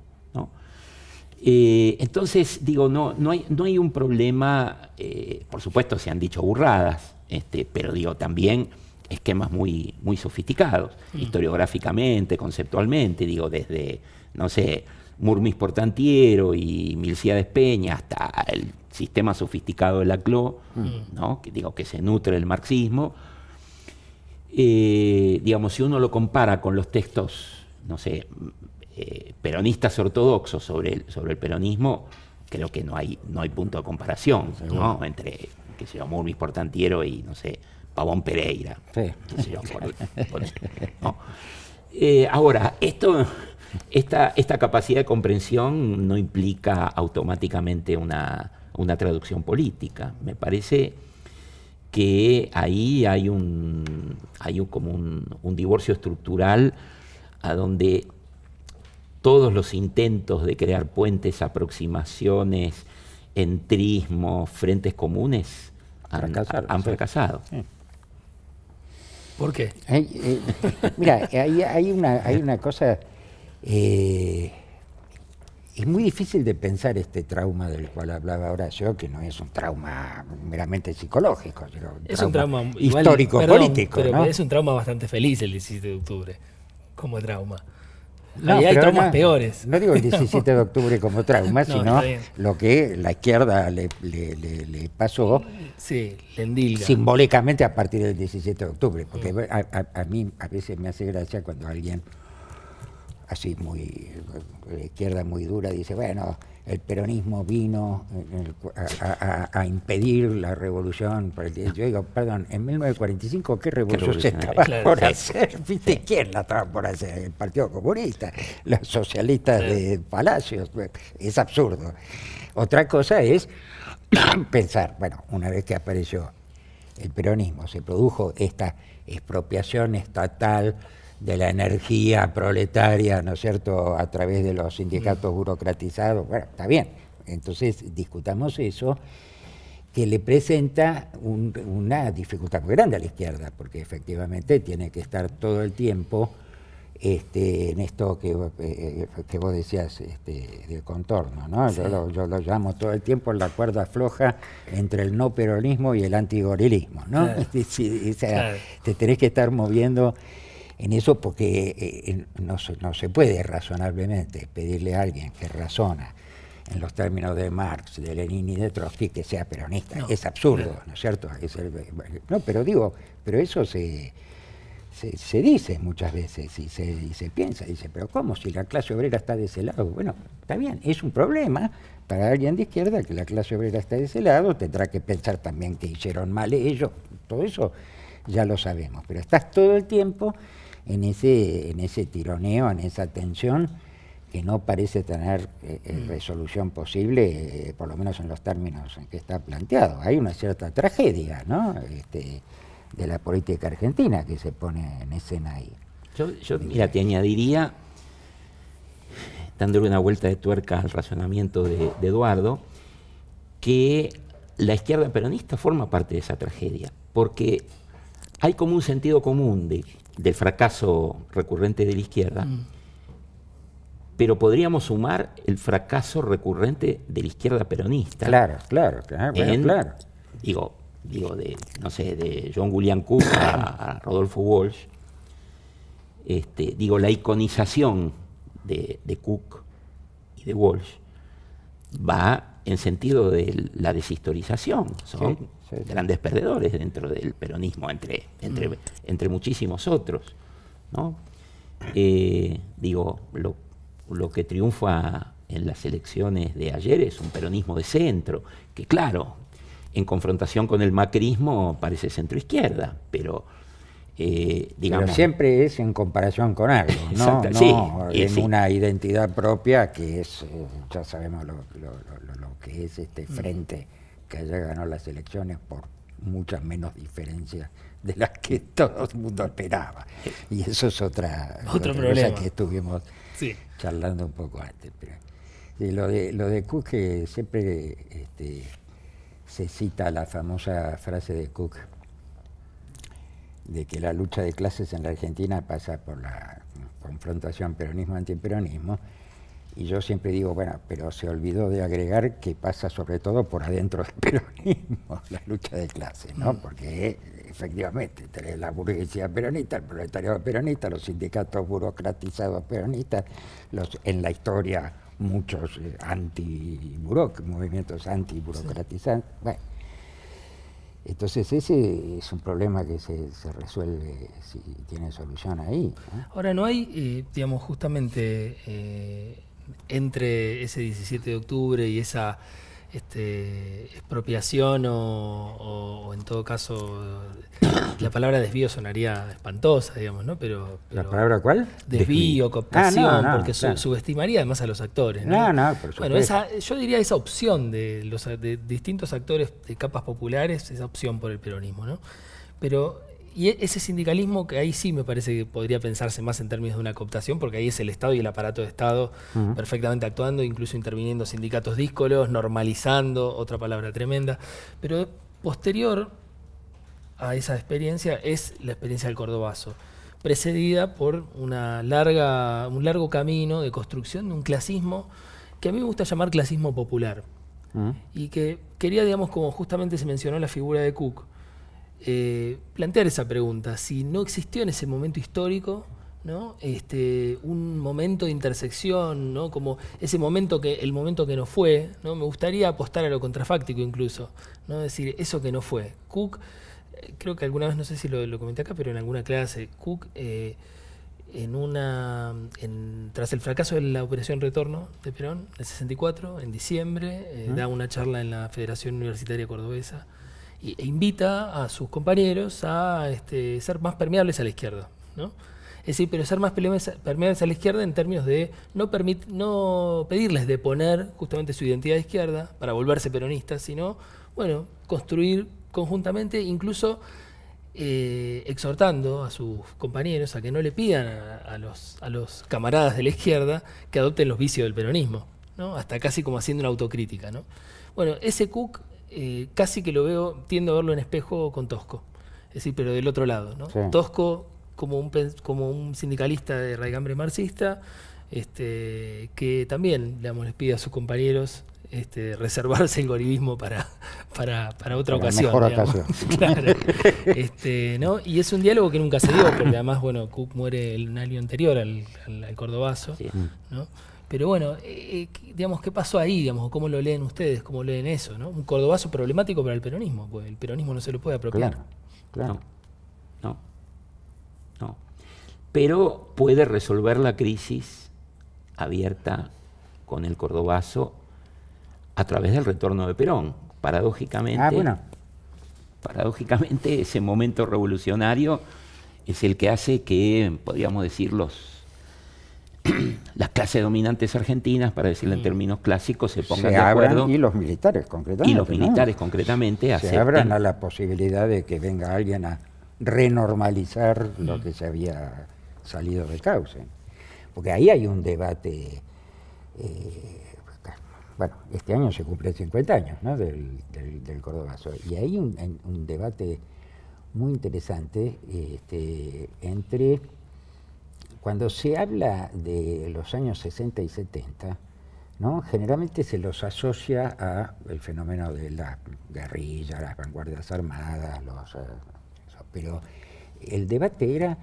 Eh, entonces, digo, no, no, hay, no hay un problema, eh, por supuesto se han dicho burradas, este, pero digo, también esquemas muy, muy sofisticados, historiográficamente, conceptualmente, digo, desde, no sé, Murmis Portantiero y Milciades Peña hasta el sistema sofisticado de la mm. ¿no? que, digo, que se nutre del marxismo. Eh, digamos, si uno lo compara con los textos, no sé, eh, peronistas ortodoxos sobre el, sobre el peronismo, creo que no hay, no hay punto de comparación entre, que se yo, Urbis Portantiero y, no sé, Pavón Pereira. Eh, ahora, esto, esta, esta capacidad de comprensión no implica automáticamente una, una traducción política. Me parece que ahí hay un, hay un, como un divorcio estructural a donde todos los intentos de crear puentes, aproximaciones, entrismos, frentes comunes han, fracasado. ¿Por qué? Eh, mira, hay, una, hay una cosa... Eh, es muy difícil de pensar este trauma del cual hablaba ahora yo, que no es un trauma meramente psicológico, es un trauma histórico, político. es un trauma bastante feliz el 17 de octubre, como trauma. No, hay traumas peores. No digo el 17 de octubre como trauma, sino lo que la izquierda le, pasó sí, simbólicamente a partir del 17 de octubre. Porque a, a mí a veces me hace gracia cuando alguien así muy, la izquierda muy dura, dice, bueno, el peronismo vino eh, a, impedir la revolución. Yo digo, perdón, en 1945, ¿qué revolución se estaba por hacer? ¿Viste quién la estaba por hacer? El Partido Comunista, los socialistas de Palacios. Pues, es absurdo. Otra cosa es pensar, bueno, una vez que apareció el peronismo, se produjo esta expropiación estatal, de la energía proletaria, ¿no es cierto?, a través de los sindicatos mm. burocratizados. Bueno, está bien, entonces discutamos eso, que le presenta una dificultad muy grande a la izquierda, porque efectivamente tiene que estar todo el tiempo este, en esto que, eh, eh, vos decías este, de contorno, ¿no? Yo, lo, llamo todo el tiempo la cuerda floja entre el no peronismo y el antigorilismo, ¿no? o sea, te tenés que estar moviendo en eso porque eh, no, se puede razonablemente pedirle a alguien que razona en los términos de Marx, de Lenin y de Trotsky que sea peronista. es absurdo, ¿no es cierto? Eh, no, pero digo, pero eso se, se, dice muchas veces y se, y se piensa, dice, pero ¿cómo si la clase obrera está de ese lado? Bueno, está bien, es un problema, para alguien de izquierda que la clase obrera está de ese lado, tendrá que pensar también que hicieron mal ellos, todo eso ya lo sabemos, pero estás todo el tiempo en ese, en ese tironeo, en esa tensión que no parece tener eh, eh, mm. resolución posible, eh, por lo menos en los términos en que está planteado. Hay una cierta tragedia este, de la política argentina que se pone en escena ahí. Yo, mira, te añadiría, dándole una vuelta de tuerca al razonamiento de Eduardo, que la izquierda peronista forma parte de esa tragedia, porque hay como un sentido común de del fracaso recurrente de la izquierda, mm. pero podríamos sumar el fracaso recurrente de la izquierda peronista. Claro, claro, claro. Digo, digo de, no sé, de John William Cook a, Rodolfo Walsh. Este, digo, la iconización de, Cook y de Walsh va en sentido de la deshistorización. Eh, grandes perdedores dentro del peronismo, entre, entre, mm. entre muchísimos otros. ¿no? Eh, digo, lo, que triunfa en las elecciones de ayer es un peronismo de centro, que claro, en confrontación con el macrismo parece centro izquierda, pero eh, siempre es en comparación con algo, no, es en una identidad propia que es, ya sabemos lo, que es este mm. frente que allá ganó las elecciones por muchas menos diferencias de las que todo el mundo esperaba. Y eso es otra, cosa que estuvimos charlando un poco antes. Eh, lo de lo Cook que eh, siempre este, se cita la famosa frase de Cook de que la lucha de clases en la Argentina pasa por la confrontación peronismo-antiperonismo. Y yo siempre digo, bueno, pero se olvidó de agregar que pasa sobre todo por adentro del peronismo, la lucha de clases, ¿no? Mm. Porque efectivamente, la burguesía peronista, el proletariado peronista, los sindicatos burocratizados peronistas, los, en la historia muchos eh, anti movimientos anti Bueno, entonces ese es un problema que se, resuelve si tiene solución ahí. Ahora no hay, eh, digamos, justamente... Eh, entre ese 17 de octubre y esa este, expropiación o, en todo caso la palabra desvío sonaría espantosa, digamos, ¿no? Pero, ¿La palabra cuál? Desvío, cooptación, ah, porque subestimaría además a los actores. No, no, por Bueno, esa, yo diría esa opción de los de distintos actores de capas populares, esa opción por el peronismo, ¿no? Pero y e-, ese sindicalismo que ahí sí me parece que podría pensarse más en términos de una cooptación, porque ahí es el Estado y el aparato de Estado perfectamente actuando, incluso interviniendo sindicatos díscolos, normalizando, otra palabra tremenda. Pero posterior a esa experiencia es la experiencia del Cordobazo, precedida por una larga, un largo camino de construcción de un clasismo que a mí me gusta llamar clasismo popular. Y que quería, digamos, como justamente se mencionó la figura de Cook, eh, plantear esa pregunta. Si no existió en ese momento histórico, ¿no? Este, un momento de intersección, ¿no? Como ese momento que, el momento que no fue, ¿no? Me gustaría apostar a lo contrafáctico incluso, ¿no? decir, eso que no fue. Cook, eh, creo que alguna vez, no sé si lo, comenté acá, pero en alguna clase, Cook eh, en una tras el fracaso de la operación Retorno de Perón, el 64, en diciembre, da una charla en la Federación Universitaria Cordobesa e invita a sus compañeros a este, ser más permeables a la izquierda. ¿no? Es decir, pero ser más permeables a la izquierda en términos de no, permit, no pedirles deponer justamente su identidad de izquierda para volverse peronistas, sino, bueno, construir conjuntamente, incluso eh, exhortando a sus compañeros a que no le pidan a, los, a los camaradas de la izquierda que adopten los vicios del peronismo, ¿no? hasta casi como haciendo una autocrítica. ¿no? Bueno, ese Cook eh, casi que lo veo, tiendo a verlo en espejo con Tosco. Es decir, pero del otro lado, ¿no? Tosco como un, como un sindicalista de raigambre marxista, este, que también le les pide a sus compañeros este, reservarse el goribismo para, para, para otra ocasión. Este, ¿no? Y es un diálogo que nunca se dio, porque además, bueno, Cook muere el, año anterior al, al, cordobazo. ¿no? Pero bueno, eh, eh, digamos, ¿qué pasó ahí? Digamos, ¿Cómo lo leen ustedes? ¿Cómo leen eso? Un cordobazo problemático para el peronismo, pues el peronismo no se lo puede apropiar. Claro, No. Pero puede resolver la crisis abierta con el cordobazo a través del retorno de Perón. Paradójicamente, ah, bueno. paradójicamente ese momento revolucionario es el que hace que, podríamos decir, los las clases dominantes argentinas, para decirlo en mm. términos clásicos, se pongan de acuerdo. y los militares, concretamente. Y los militares, concretamente, se abran a la posibilidad de que venga alguien a renormalizar mm. lo que se había salido de cauce. Porque ahí hay un debate. Eh, bueno, este año se cumple 50 años ¿no? del, del, Cordobazo. Y hay un, debate muy interesante este, entre cuando se habla de los años 60 y 70, ¿no? generalmente se los asocia a el fenómeno de la guerrilla, las vanguardias armadas, los, eh, pero el debate era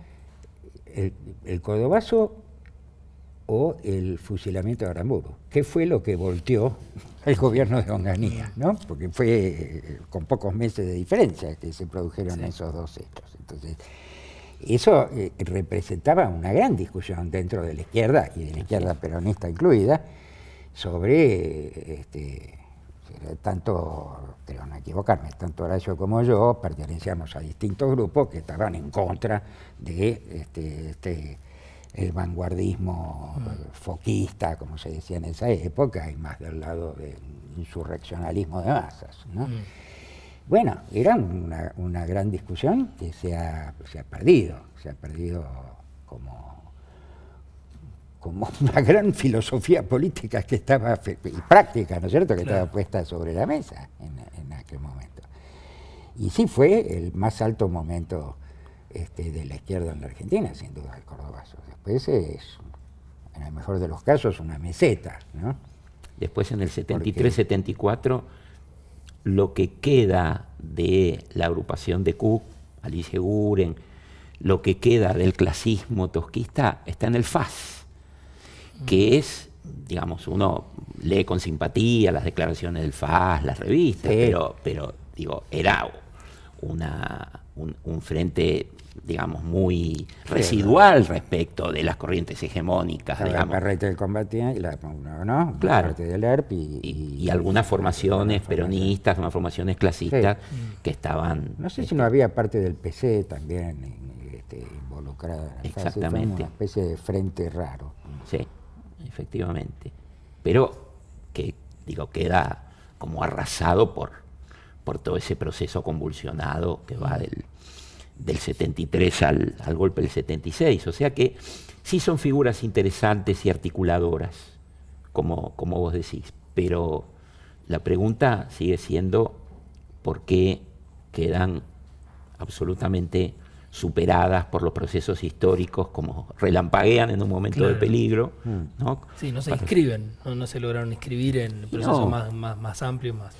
el, el o el fusilamiento de Aramburu, que fue lo que volteó el gobierno de Onganía, ¿no? porque fue eh, con pocos meses de diferencia que se produjeron esos dos hechos. Entonces, eso eh, representaba una gran discusión dentro de la izquierda, y de la izquierda peronista incluida, sobre este, tanto, creo no equivocarme, tanto Horacio como yo pertenecíamos a distintos grupos que estaban en contra de este, este, el vanguardismo mm. eh, foquista, como se decía en esa época, y más del lado del insurreccionalismo de masas. Mm. Bueno, era una, gran discusión que se ha, perdido, se ha perdido como, una gran filosofía política que estaba, y práctica, ¿no es cierto?, que estaba puesta sobre la mesa en, aquel momento. Y sí fue el más alto momento este, de la izquierda en la Argentina, sin duda, el cordobazo. Después es, en el mejor de los casos, una meseta, ¿no? Después en el 73-74 lo que queda de la agrupación de Cook, Alice Guren, lo que queda del clasismo tosquista está en el FAS, que es, digamos, uno lee con simpatía las declaraciones del FAS, las revistas, pero, pero digo, era un, frente digamos, muy residual respecto de las corrientes hegemónicas. digamos. La del combatiente y la Claro. del ERP y, algunas formaciones peronistas, unas formaciones clasistas que estaban... No sé si este, no había parte del PC también este, involucrada. Exactamente. Una especie de frente raro. Sí, efectivamente. Pero que, digo, queda como arrasado por, por todo ese proceso convulsionado que va del del 73 al, al, golpe del 76. O sea que sí son figuras interesantes y articuladoras, como, como vos decís, pero la pregunta sigue siendo por qué quedan absolutamente superadas por los procesos históricos, como relampaguean en un momento de peligro. Mm. ¿no? Sí, no se inscriben, no, no se lograron inscribir en procesos más, más, más amplios, más...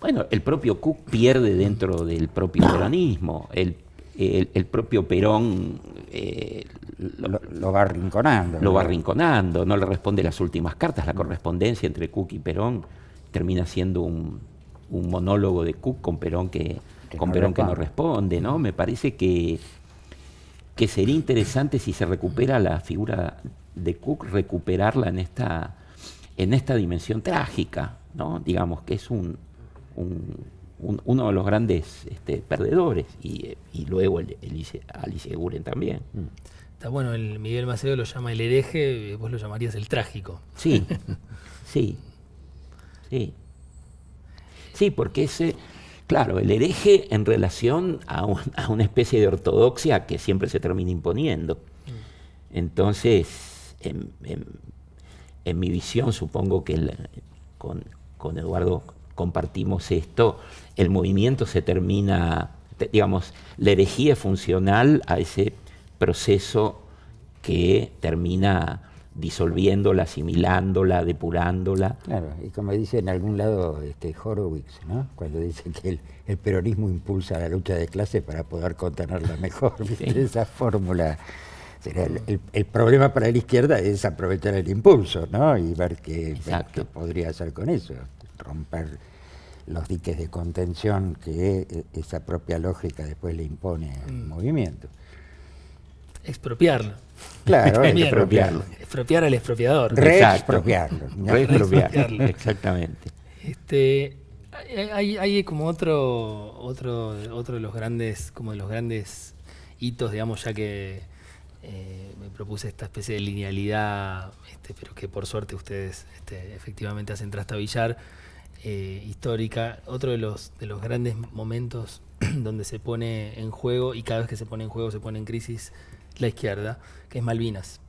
Bueno, el propio Cook pierde dentro del propio peronismo. El, el, propio Perón eh, lo, va arrinconando. Lo va arrinconando, no le responde las últimas cartas. La correspondencia entre Cook y Perón termina siendo un, monólogo de Cook con Perón que, con no Perón que no responde, ¿no? Me parece que, que sería interesante si se recupera la figura de Cook, recuperarla en esta, en esta dimensión trágica, digamos que es un, uno de los grandes este, perdedores y, luego el, Alice Guren también. Mm. Está bueno, el Miguel Macedo lo llama el hereje, eh, vos lo llamarías el trágico. Sí, sí, sí. Sí, porque ese, claro, el hereje en relación a, una especie de ortodoxia que siempre se termina imponiendo. Mm. Entonces, en, mi visión, supongo que con, con Eduardo compartimos esto, el movimiento se termina, digamos, la herejía funcional a ese proceso que termina disolviéndola, asimilándola, depurándola. Claro, y como dice en algún lado este, Horowitz, ¿no? cuando dice que el, peronismo impulsa la lucha de clases para poder contenerla mejor, esa fórmula el, problema para la izquierda es aprovechar el impulso ¿no? y ver qué, podría hacer con eso, romper los diques de contención que eh, esa propia lógica después le impone al mm. movimiento. Expropiarlo. Claro, expropiarlo. Expropiar al expropiador. Reexpropiarlo. Reexpropiarlo, exactamente. Este, hay, como otro, otro, otro de los grandes, como de los grandes hitos, digamos, ya que eh, me propuse esta especie de linealidad, este, pero que por suerte ustedes este, efectivamente hacen trastabillar, eh, histórica. Otro de los, de los grandes momentos donde se pone en juego, y cada vez que se pone en juego se pone en crisis la izquierda, que es Malvinas.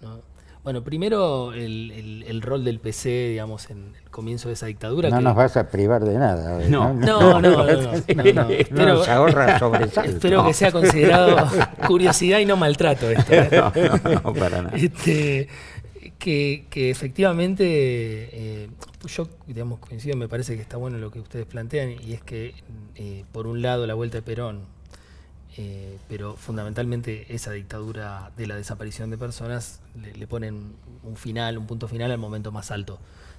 ¿no? Bueno, primero el, rol del PC, digamos, en el comienzo de esa dictadura. No nos vas a privar de nada. ¿eh? No, no, no. no, no, no espero, Espero que sea considerado curiosidad y no maltrato esto. ¿eh? No, No, para nada. Este, que, que, efectivamente, eh, yo digamos, coincido, me parece que está bueno lo que ustedes plantean, y es que, eh, por un lado, la vuelta de Perón eh, pero fundamentalmente esa dictadura de la desaparición de personas le, ponen un final, un punto final al momento más alto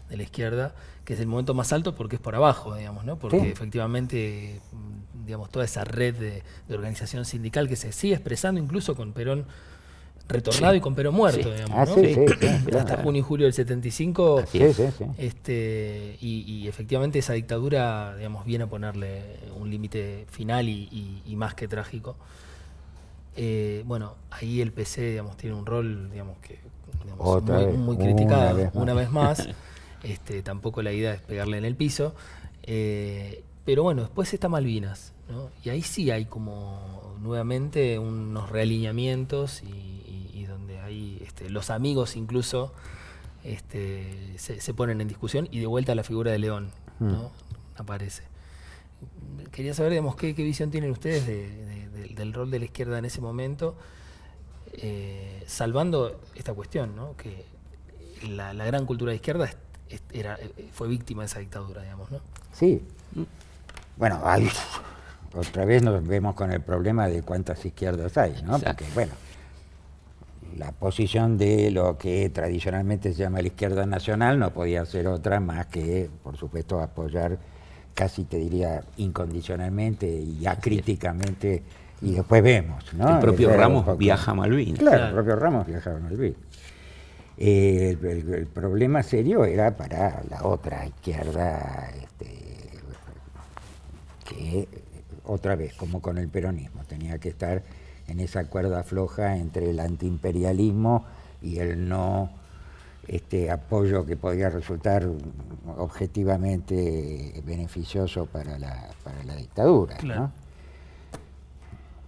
de la izquierda, que es el momento más alto porque es por abajo, digamos, ¿no? Porque efectivamente, mm, digamos, toda esa red de, de organización sindical que se sigue expresando incluso con Perón retornado y con Pero muerto, digamos. Ah, ¿no? Hasta junio y julio del 75. este, y, efectivamente esa dictadura, digamos, viene a ponerle un límite final y, más que trágico. Eh, bueno, ahí el PC, digamos, tiene un rol, digamos, que muy, criticado una vez más. este, tampoco la idea es pegarle en el piso. Eh, pero bueno, después está Malvinas, ¿no? Y ahí sí hay como nuevamente unos realineamientos y, este, los amigos incluso este, se, ponen en discusión y de vuelta la figura de León mm. ¿no? aparece. Quería saber, digamos, qué, visión tienen ustedes del rol de la izquierda en ese momento, eh, salvando esta cuestión, ¿no? que la, gran cultura de izquierda era, fue víctima de esa dictadura, digamos, ¿no? Sí. Bueno, otra vez nos vemos con el problema de cuántas izquierdas hay, ¿no? Porque, bueno, la posición de lo que tradicionalmente se llama la izquierda nacional no podía ser otra más que, por supuesto, apoyar casi te diría incondicionalmente y acríticamente, y después vemos. ¿no? El propio Ramos viaja a Malvin. Claro, el propio Ramos viaja a Malvinas. Eh, el, problema serio era para la otra izquierda, este, que otra vez, como con el peronismo, tenía que estar en esa cuerda floja entre el antiimperialismo y el no este apoyo que podía resultar objetivamente beneficioso para la, dictadura.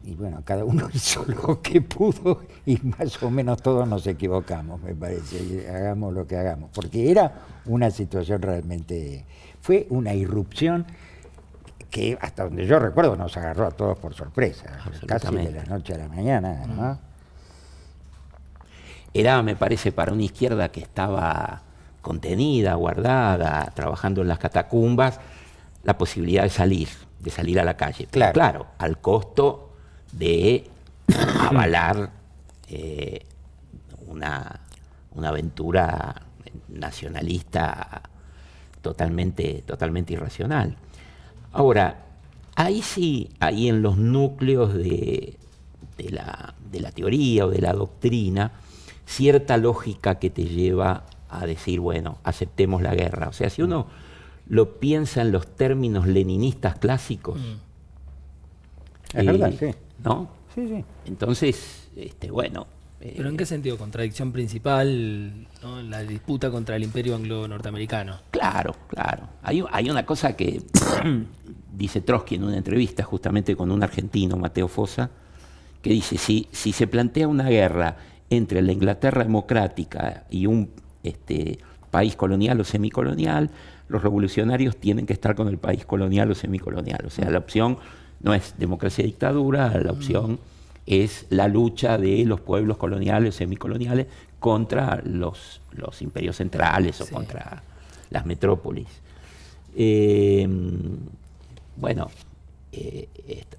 Y bueno, cada uno hizo lo que pudo y más o menos todos nos equivocamos, me parece, hagamos lo que hagamos, porque era una situación realmente, fue una irrupción que hasta donde yo recuerdo nos agarró a todos por sorpresa, ah, casi de la noche a la mañana. ¿no? Mm. Era, me parece, para una izquierda que estaba contenida, guardada, trabajando en las catacumbas, la posibilidad de salir, de salir a la calle. Claro, claro al costo de avalar eh, una, aventura nacionalista totalmente, totalmente irracional. Ahora, ahí sí, ahí en los núcleos de, la, de la teoría o de la doctrina, cierta lógica que te lleva a decir, bueno, aceptemos la guerra. O sea, si uno lo piensa en los términos leninistas clásicos. Mm. es verdad, eh, sí. ¿No? Sí, sí. Entonces, este, bueno. Eh, ¿Pero en qué sentido? Contradicción principal, ¿no? la disputa contra el imperio anglo-norteamericano. Claro, claro. Hay, hay, una cosa que dice Trotsky en una entrevista justamente con un argentino, Mateo Fosa, que dice, si, si se plantea una guerra entre la Inglaterra democrática y un este, país colonial o semicolonial, los revolucionarios tienen que estar con el país colonial o semicolonial. O sea, la opción no es democracia-dictadura, la mm. opción es la lucha de los pueblos coloniales o semicoloniales contra los, imperios centrales o contra las metrópolis. Eh, bueno, eh,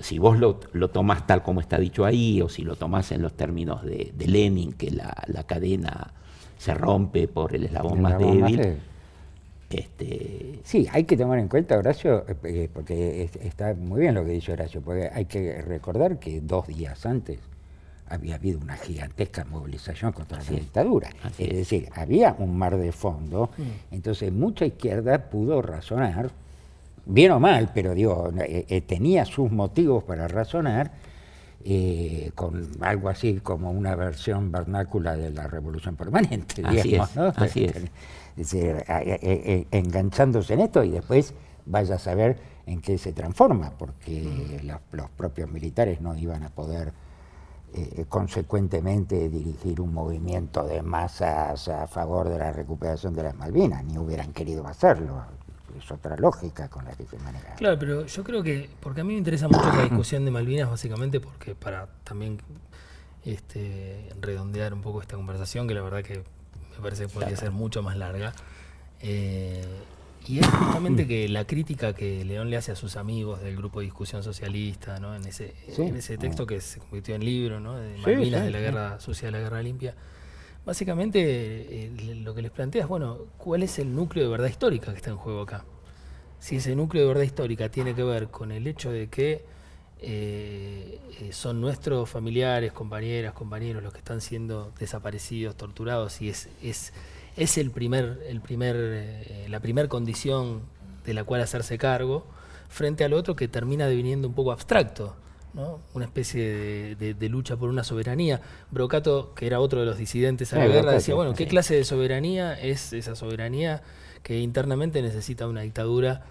si vos lo, lo, tomás tal como está dicho ahí, o si lo tomás en los términos de, Lenin, que la, cadena se rompe por el eslabón, más, débil, Este... Sí, hay que tomar en cuenta, Horacio, eh, eh, porque está muy bien lo que dice Horacio, porque hay que recordar que dos días antes había habido una gigantesca movilización contra la dictadura. es decir, había un mar de fondo, mm. entonces mucha izquierda pudo razonar bien o mal, pero digo, eh, eh, tenía sus motivos para razonar, eh, con algo así como una versión vernácula de la revolución permanente, así es, es. decir, enganchándose en esto y después vaya a saber en qué se transforma, porque mm. los, propios militares no iban a poder consecuentemente dirigir un movimiento de masas a favor de la recuperación de las Malvinas, ni hubieran querido hacerlo otra lógica con la que se maneja. Claro, pero yo creo que, porque a mí me interesa mucho la discusión de Malvinas, básicamente porque para también este, redondear un poco esta conversación, que la verdad que me parece que podría ser mucho más larga, eh, y es justamente que la crítica que León le hace a sus amigos del grupo de discusión socialista, en, ese, en ese texto ah. que se convirtió en libro, ¿no? de Malvinas, de la guerra sucia, de la guerra limpia, Básicamente eh, lo que les plantea es, bueno, ¿cuál es el núcleo de verdad histórica que está en juego acá? Si ese núcleo de verdad histórica tiene que ver con el hecho de que eh, eh, son nuestros familiares, compañeras, compañeros los que están siendo desaparecidos, torturados, y es, es, es el primer, el primer, la primera condición de la cual hacerse cargo, frente al otro que termina deviniendo un poco abstracto una especie de, lucha por una soberanía. Brocato, que era otro de los disidentes a la eh, guerra, decía, bueno, ¿qué clase de soberanía es esa soberanía que internamente necesita una dictadura?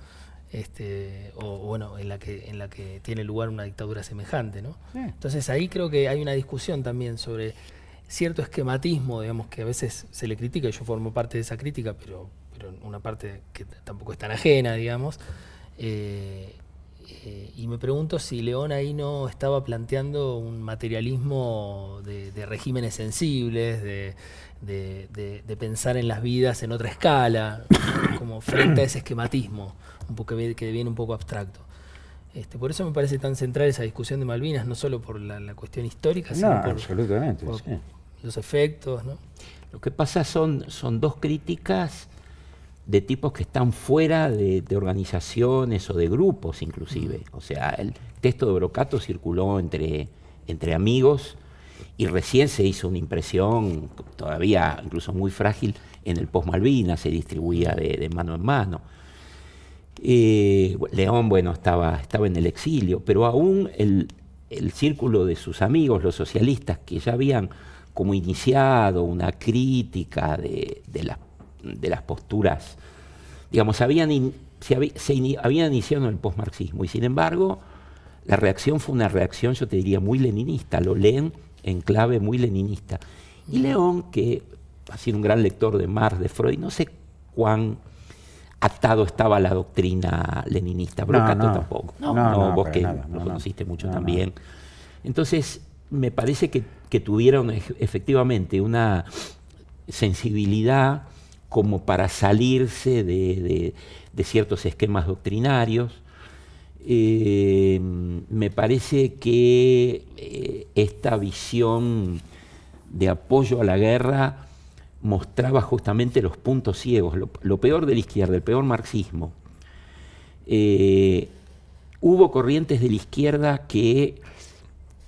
Este, o bueno, en la, que, en la que tiene lugar una dictadura semejante. ¿no? Entonces ahí creo que hay una discusión también sobre cierto esquematismo, digamos, que a veces se le critica, y yo formo parte de esa crítica, pero, pero una parte que tampoco es tan ajena, digamos. Eh, eh, y me pregunto si León ahí no estaba planteando un materialismo de, regímenes sensibles, de, pensar en las vidas en otra escala, como frente a ese esquematismo, que viene un poco abstracto. Este, por eso me parece tan central esa discusión de Malvinas, no solo por la, cuestión histórica, sino por, los efectos. ¿no? Lo que pasa son, son dos críticas de tipos que están fuera de, organizaciones o de grupos inclusive. O sea, el texto de Brocato circuló entre, entre amigos y recién se hizo una impresión, todavía incluso muy frágil, en el post Malvina, se distribuía de, mano en mano. Eh, León, bueno, estaba, estaba en el exilio, pero aún el, círculo de sus amigos, los socialistas, que ya habían como iniciado una crítica de, de las de las posturas, digamos, habían se, había, iniciado en el postmarxismo y sin embargo la reacción fue una reacción, yo te diría, muy leninista, lo leen en clave muy leninista. Y León, que ha sido un gran lector de Marx, de Freud, no sé cuán atado estaba la doctrina leninista, pero tampoco. No, vos que lo conociste mucho también. Entonces, me parece que tuvieron efectivamente una sensibilidad como para salirse de, ciertos esquemas doctrinarios. Eh, me parece que eh, esta visión de apoyo a la guerra mostraba justamente los puntos ciegos, lo, peor de la izquierda, el peor marxismo. Eh, hubo corrientes de la izquierda que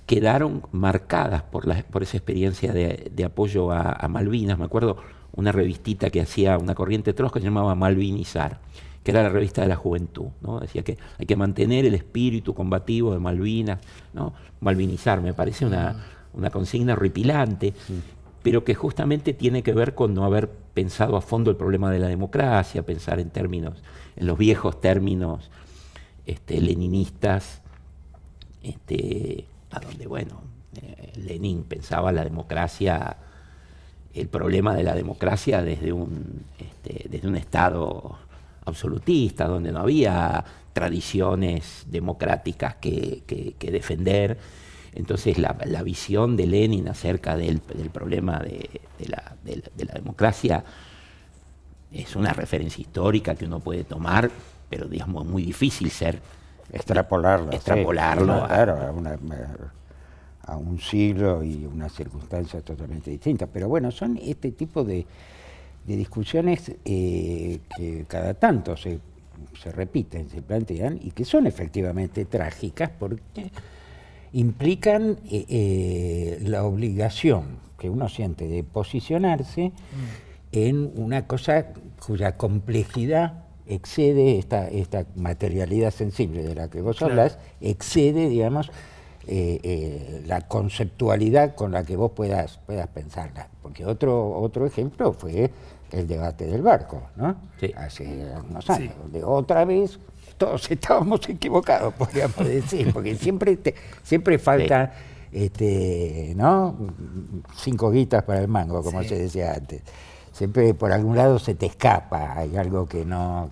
quedaron marcadas por, esa experiencia de, apoyo a, a, Malvinas. Me acuerdo una revistita que hacía una corriente trosca que se llamaba Malvinizar, que era la revista de la juventud. ¿no? Decía que hay que mantener el espíritu combativo de Malvinas. ¿no? Malvinizar me parece una, mm. una consigna horripilante, pero que justamente tiene que ver con no haber pensado a fondo el problema de la democracia, pensar en términos, en los viejos términos este, leninistas, este, a donde, bueno, eh, Lenin pensaba la democracia el problema de la democracia desde un, este, desde un Estado absolutista, donde no había tradiciones democráticas que, defender. Entonces la, visión de Lenin acerca del, problema de, la, democracia es una referencia histórica que uno puede tomar, pero digamos es muy difícil ser... Extrapolarlo. Extrapolarlo. claro, a un siglo y unas circunstancias totalmente distintas. Pero bueno, son este tipo de, discusiones eh, que cada tanto se, repiten, se plantean y que son efectivamente trágicas porque implican eh, eh, la obligación que uno siente de posicionarse mm. en una cosa cuya complejidad excede esta, materialidad sensible de la que vos excede, digamos, eh, eh, la conceptualidad con la que vos puedas, puedas pensarla. Porque otro, otro ejemplo fue el debate del barco, ¿no? Hace unos años, otra vez todos estábamos equivocados, podríamos decir, porque siempre, siempre falta... Este, ¿no? cinco guitas para el mango, como se decía antes siempre por algún lado se te escapa, hay algo que no,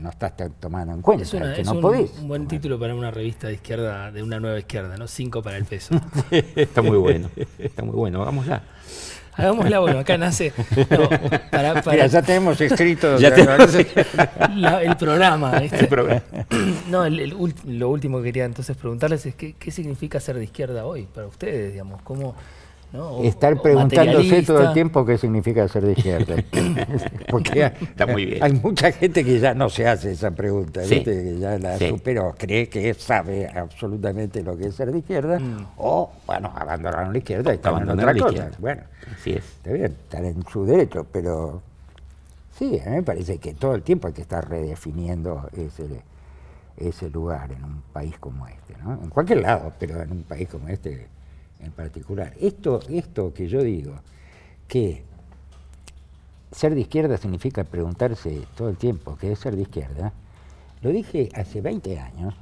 no estás tomando en cuenta, que no un, podés. Un buen título para una revista de izquierda, de una nueva izquierda, ¿no? Cinco para el peso. está muy bueno, está muy bueno, hagámosla. Hagámosla, bueno, acá nace. ya tenemos escrito el programa. No, lo último que quería entonces preguntarles es: ¿qué, ¿qué significa ser de izquierda hoy para ustedes? Digamos, ¿Cómo, Estar preguntándose todo el tiempo qué significa ser de izquierda. Porque Está muy bien. hay mucha gente que ya no se hace esa pregunta, que ya la superó, cree que sabe absolutamente lo que es ser de izquierda, mm. o, bueno, abandonaron la izquierda y están en otra cosa. Bueno, está bien, están en su derecho, pero sí, a mí me parece que todo el tiempo hay que estar redefiniendo ese ese lugar en un país como este, En cualquier lado, pero en un país como este en particular. Esto, esto que yo digo, que ser de izquierda significa preguntarse todo el tiempo qué es ser de izquierda, lo dije hace 20 años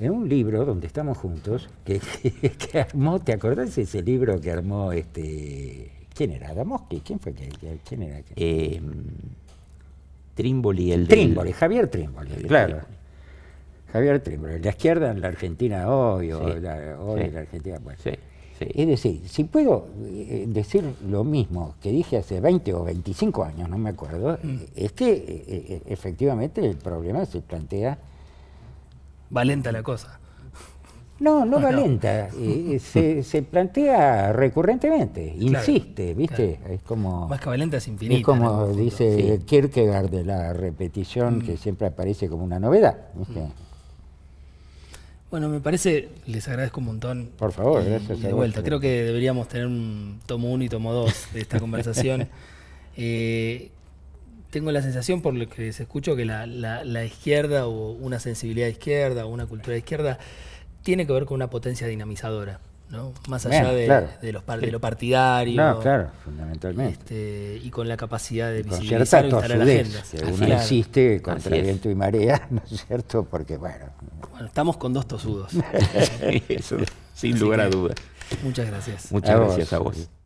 en un libro donde estamos juntos, que, armó, ¿te acordás de ese libro que armó este... ¿Quién era? Adamowski, ¿quién fue que, quién era? Em, el de... Javier trimboli claro. Javier trimboli la izquierda en la Argentina hoy, hoy en la Argentina, pues es decir, si puedo eh, decir lo mismo que dije hace 20 o 25 años, no me acuerdo, mm. es que eh, eh, efectivamente el problema se plantea... Valenta la cosa. No, no valenta, se, plantea recurrentemente, insiste, ¿viste? Es como... Más que valenta es infinita. Es como dice Kierkegaard de la repetición que mm. siempre aparece como una novedad, ¿viste? Mm. Bueno, me parece, les agradezco un montón. Por favor, de vuelta, creo que deberíamos tener un tomo 1 y tomo dos de esta conversación. Eh, tengo la sensación, por lo que se escucho, que la, la, izquierda o una sensibilidad izquierda o una cultura izquierda tiene que ver con una potencia dinamizadora. ¿no? Más allá de, los par, de lo partidario. No, claro, fundamentalmente. Este, y con la capacidad de visibilizar y estar la agenda. Que uno ah, contra viento y marea, ¿no es cierto? Porque, bueno... bueno estamos con dos tosudos. sin lugar a dudas. Muchas gracias. Muchas gracias a vos.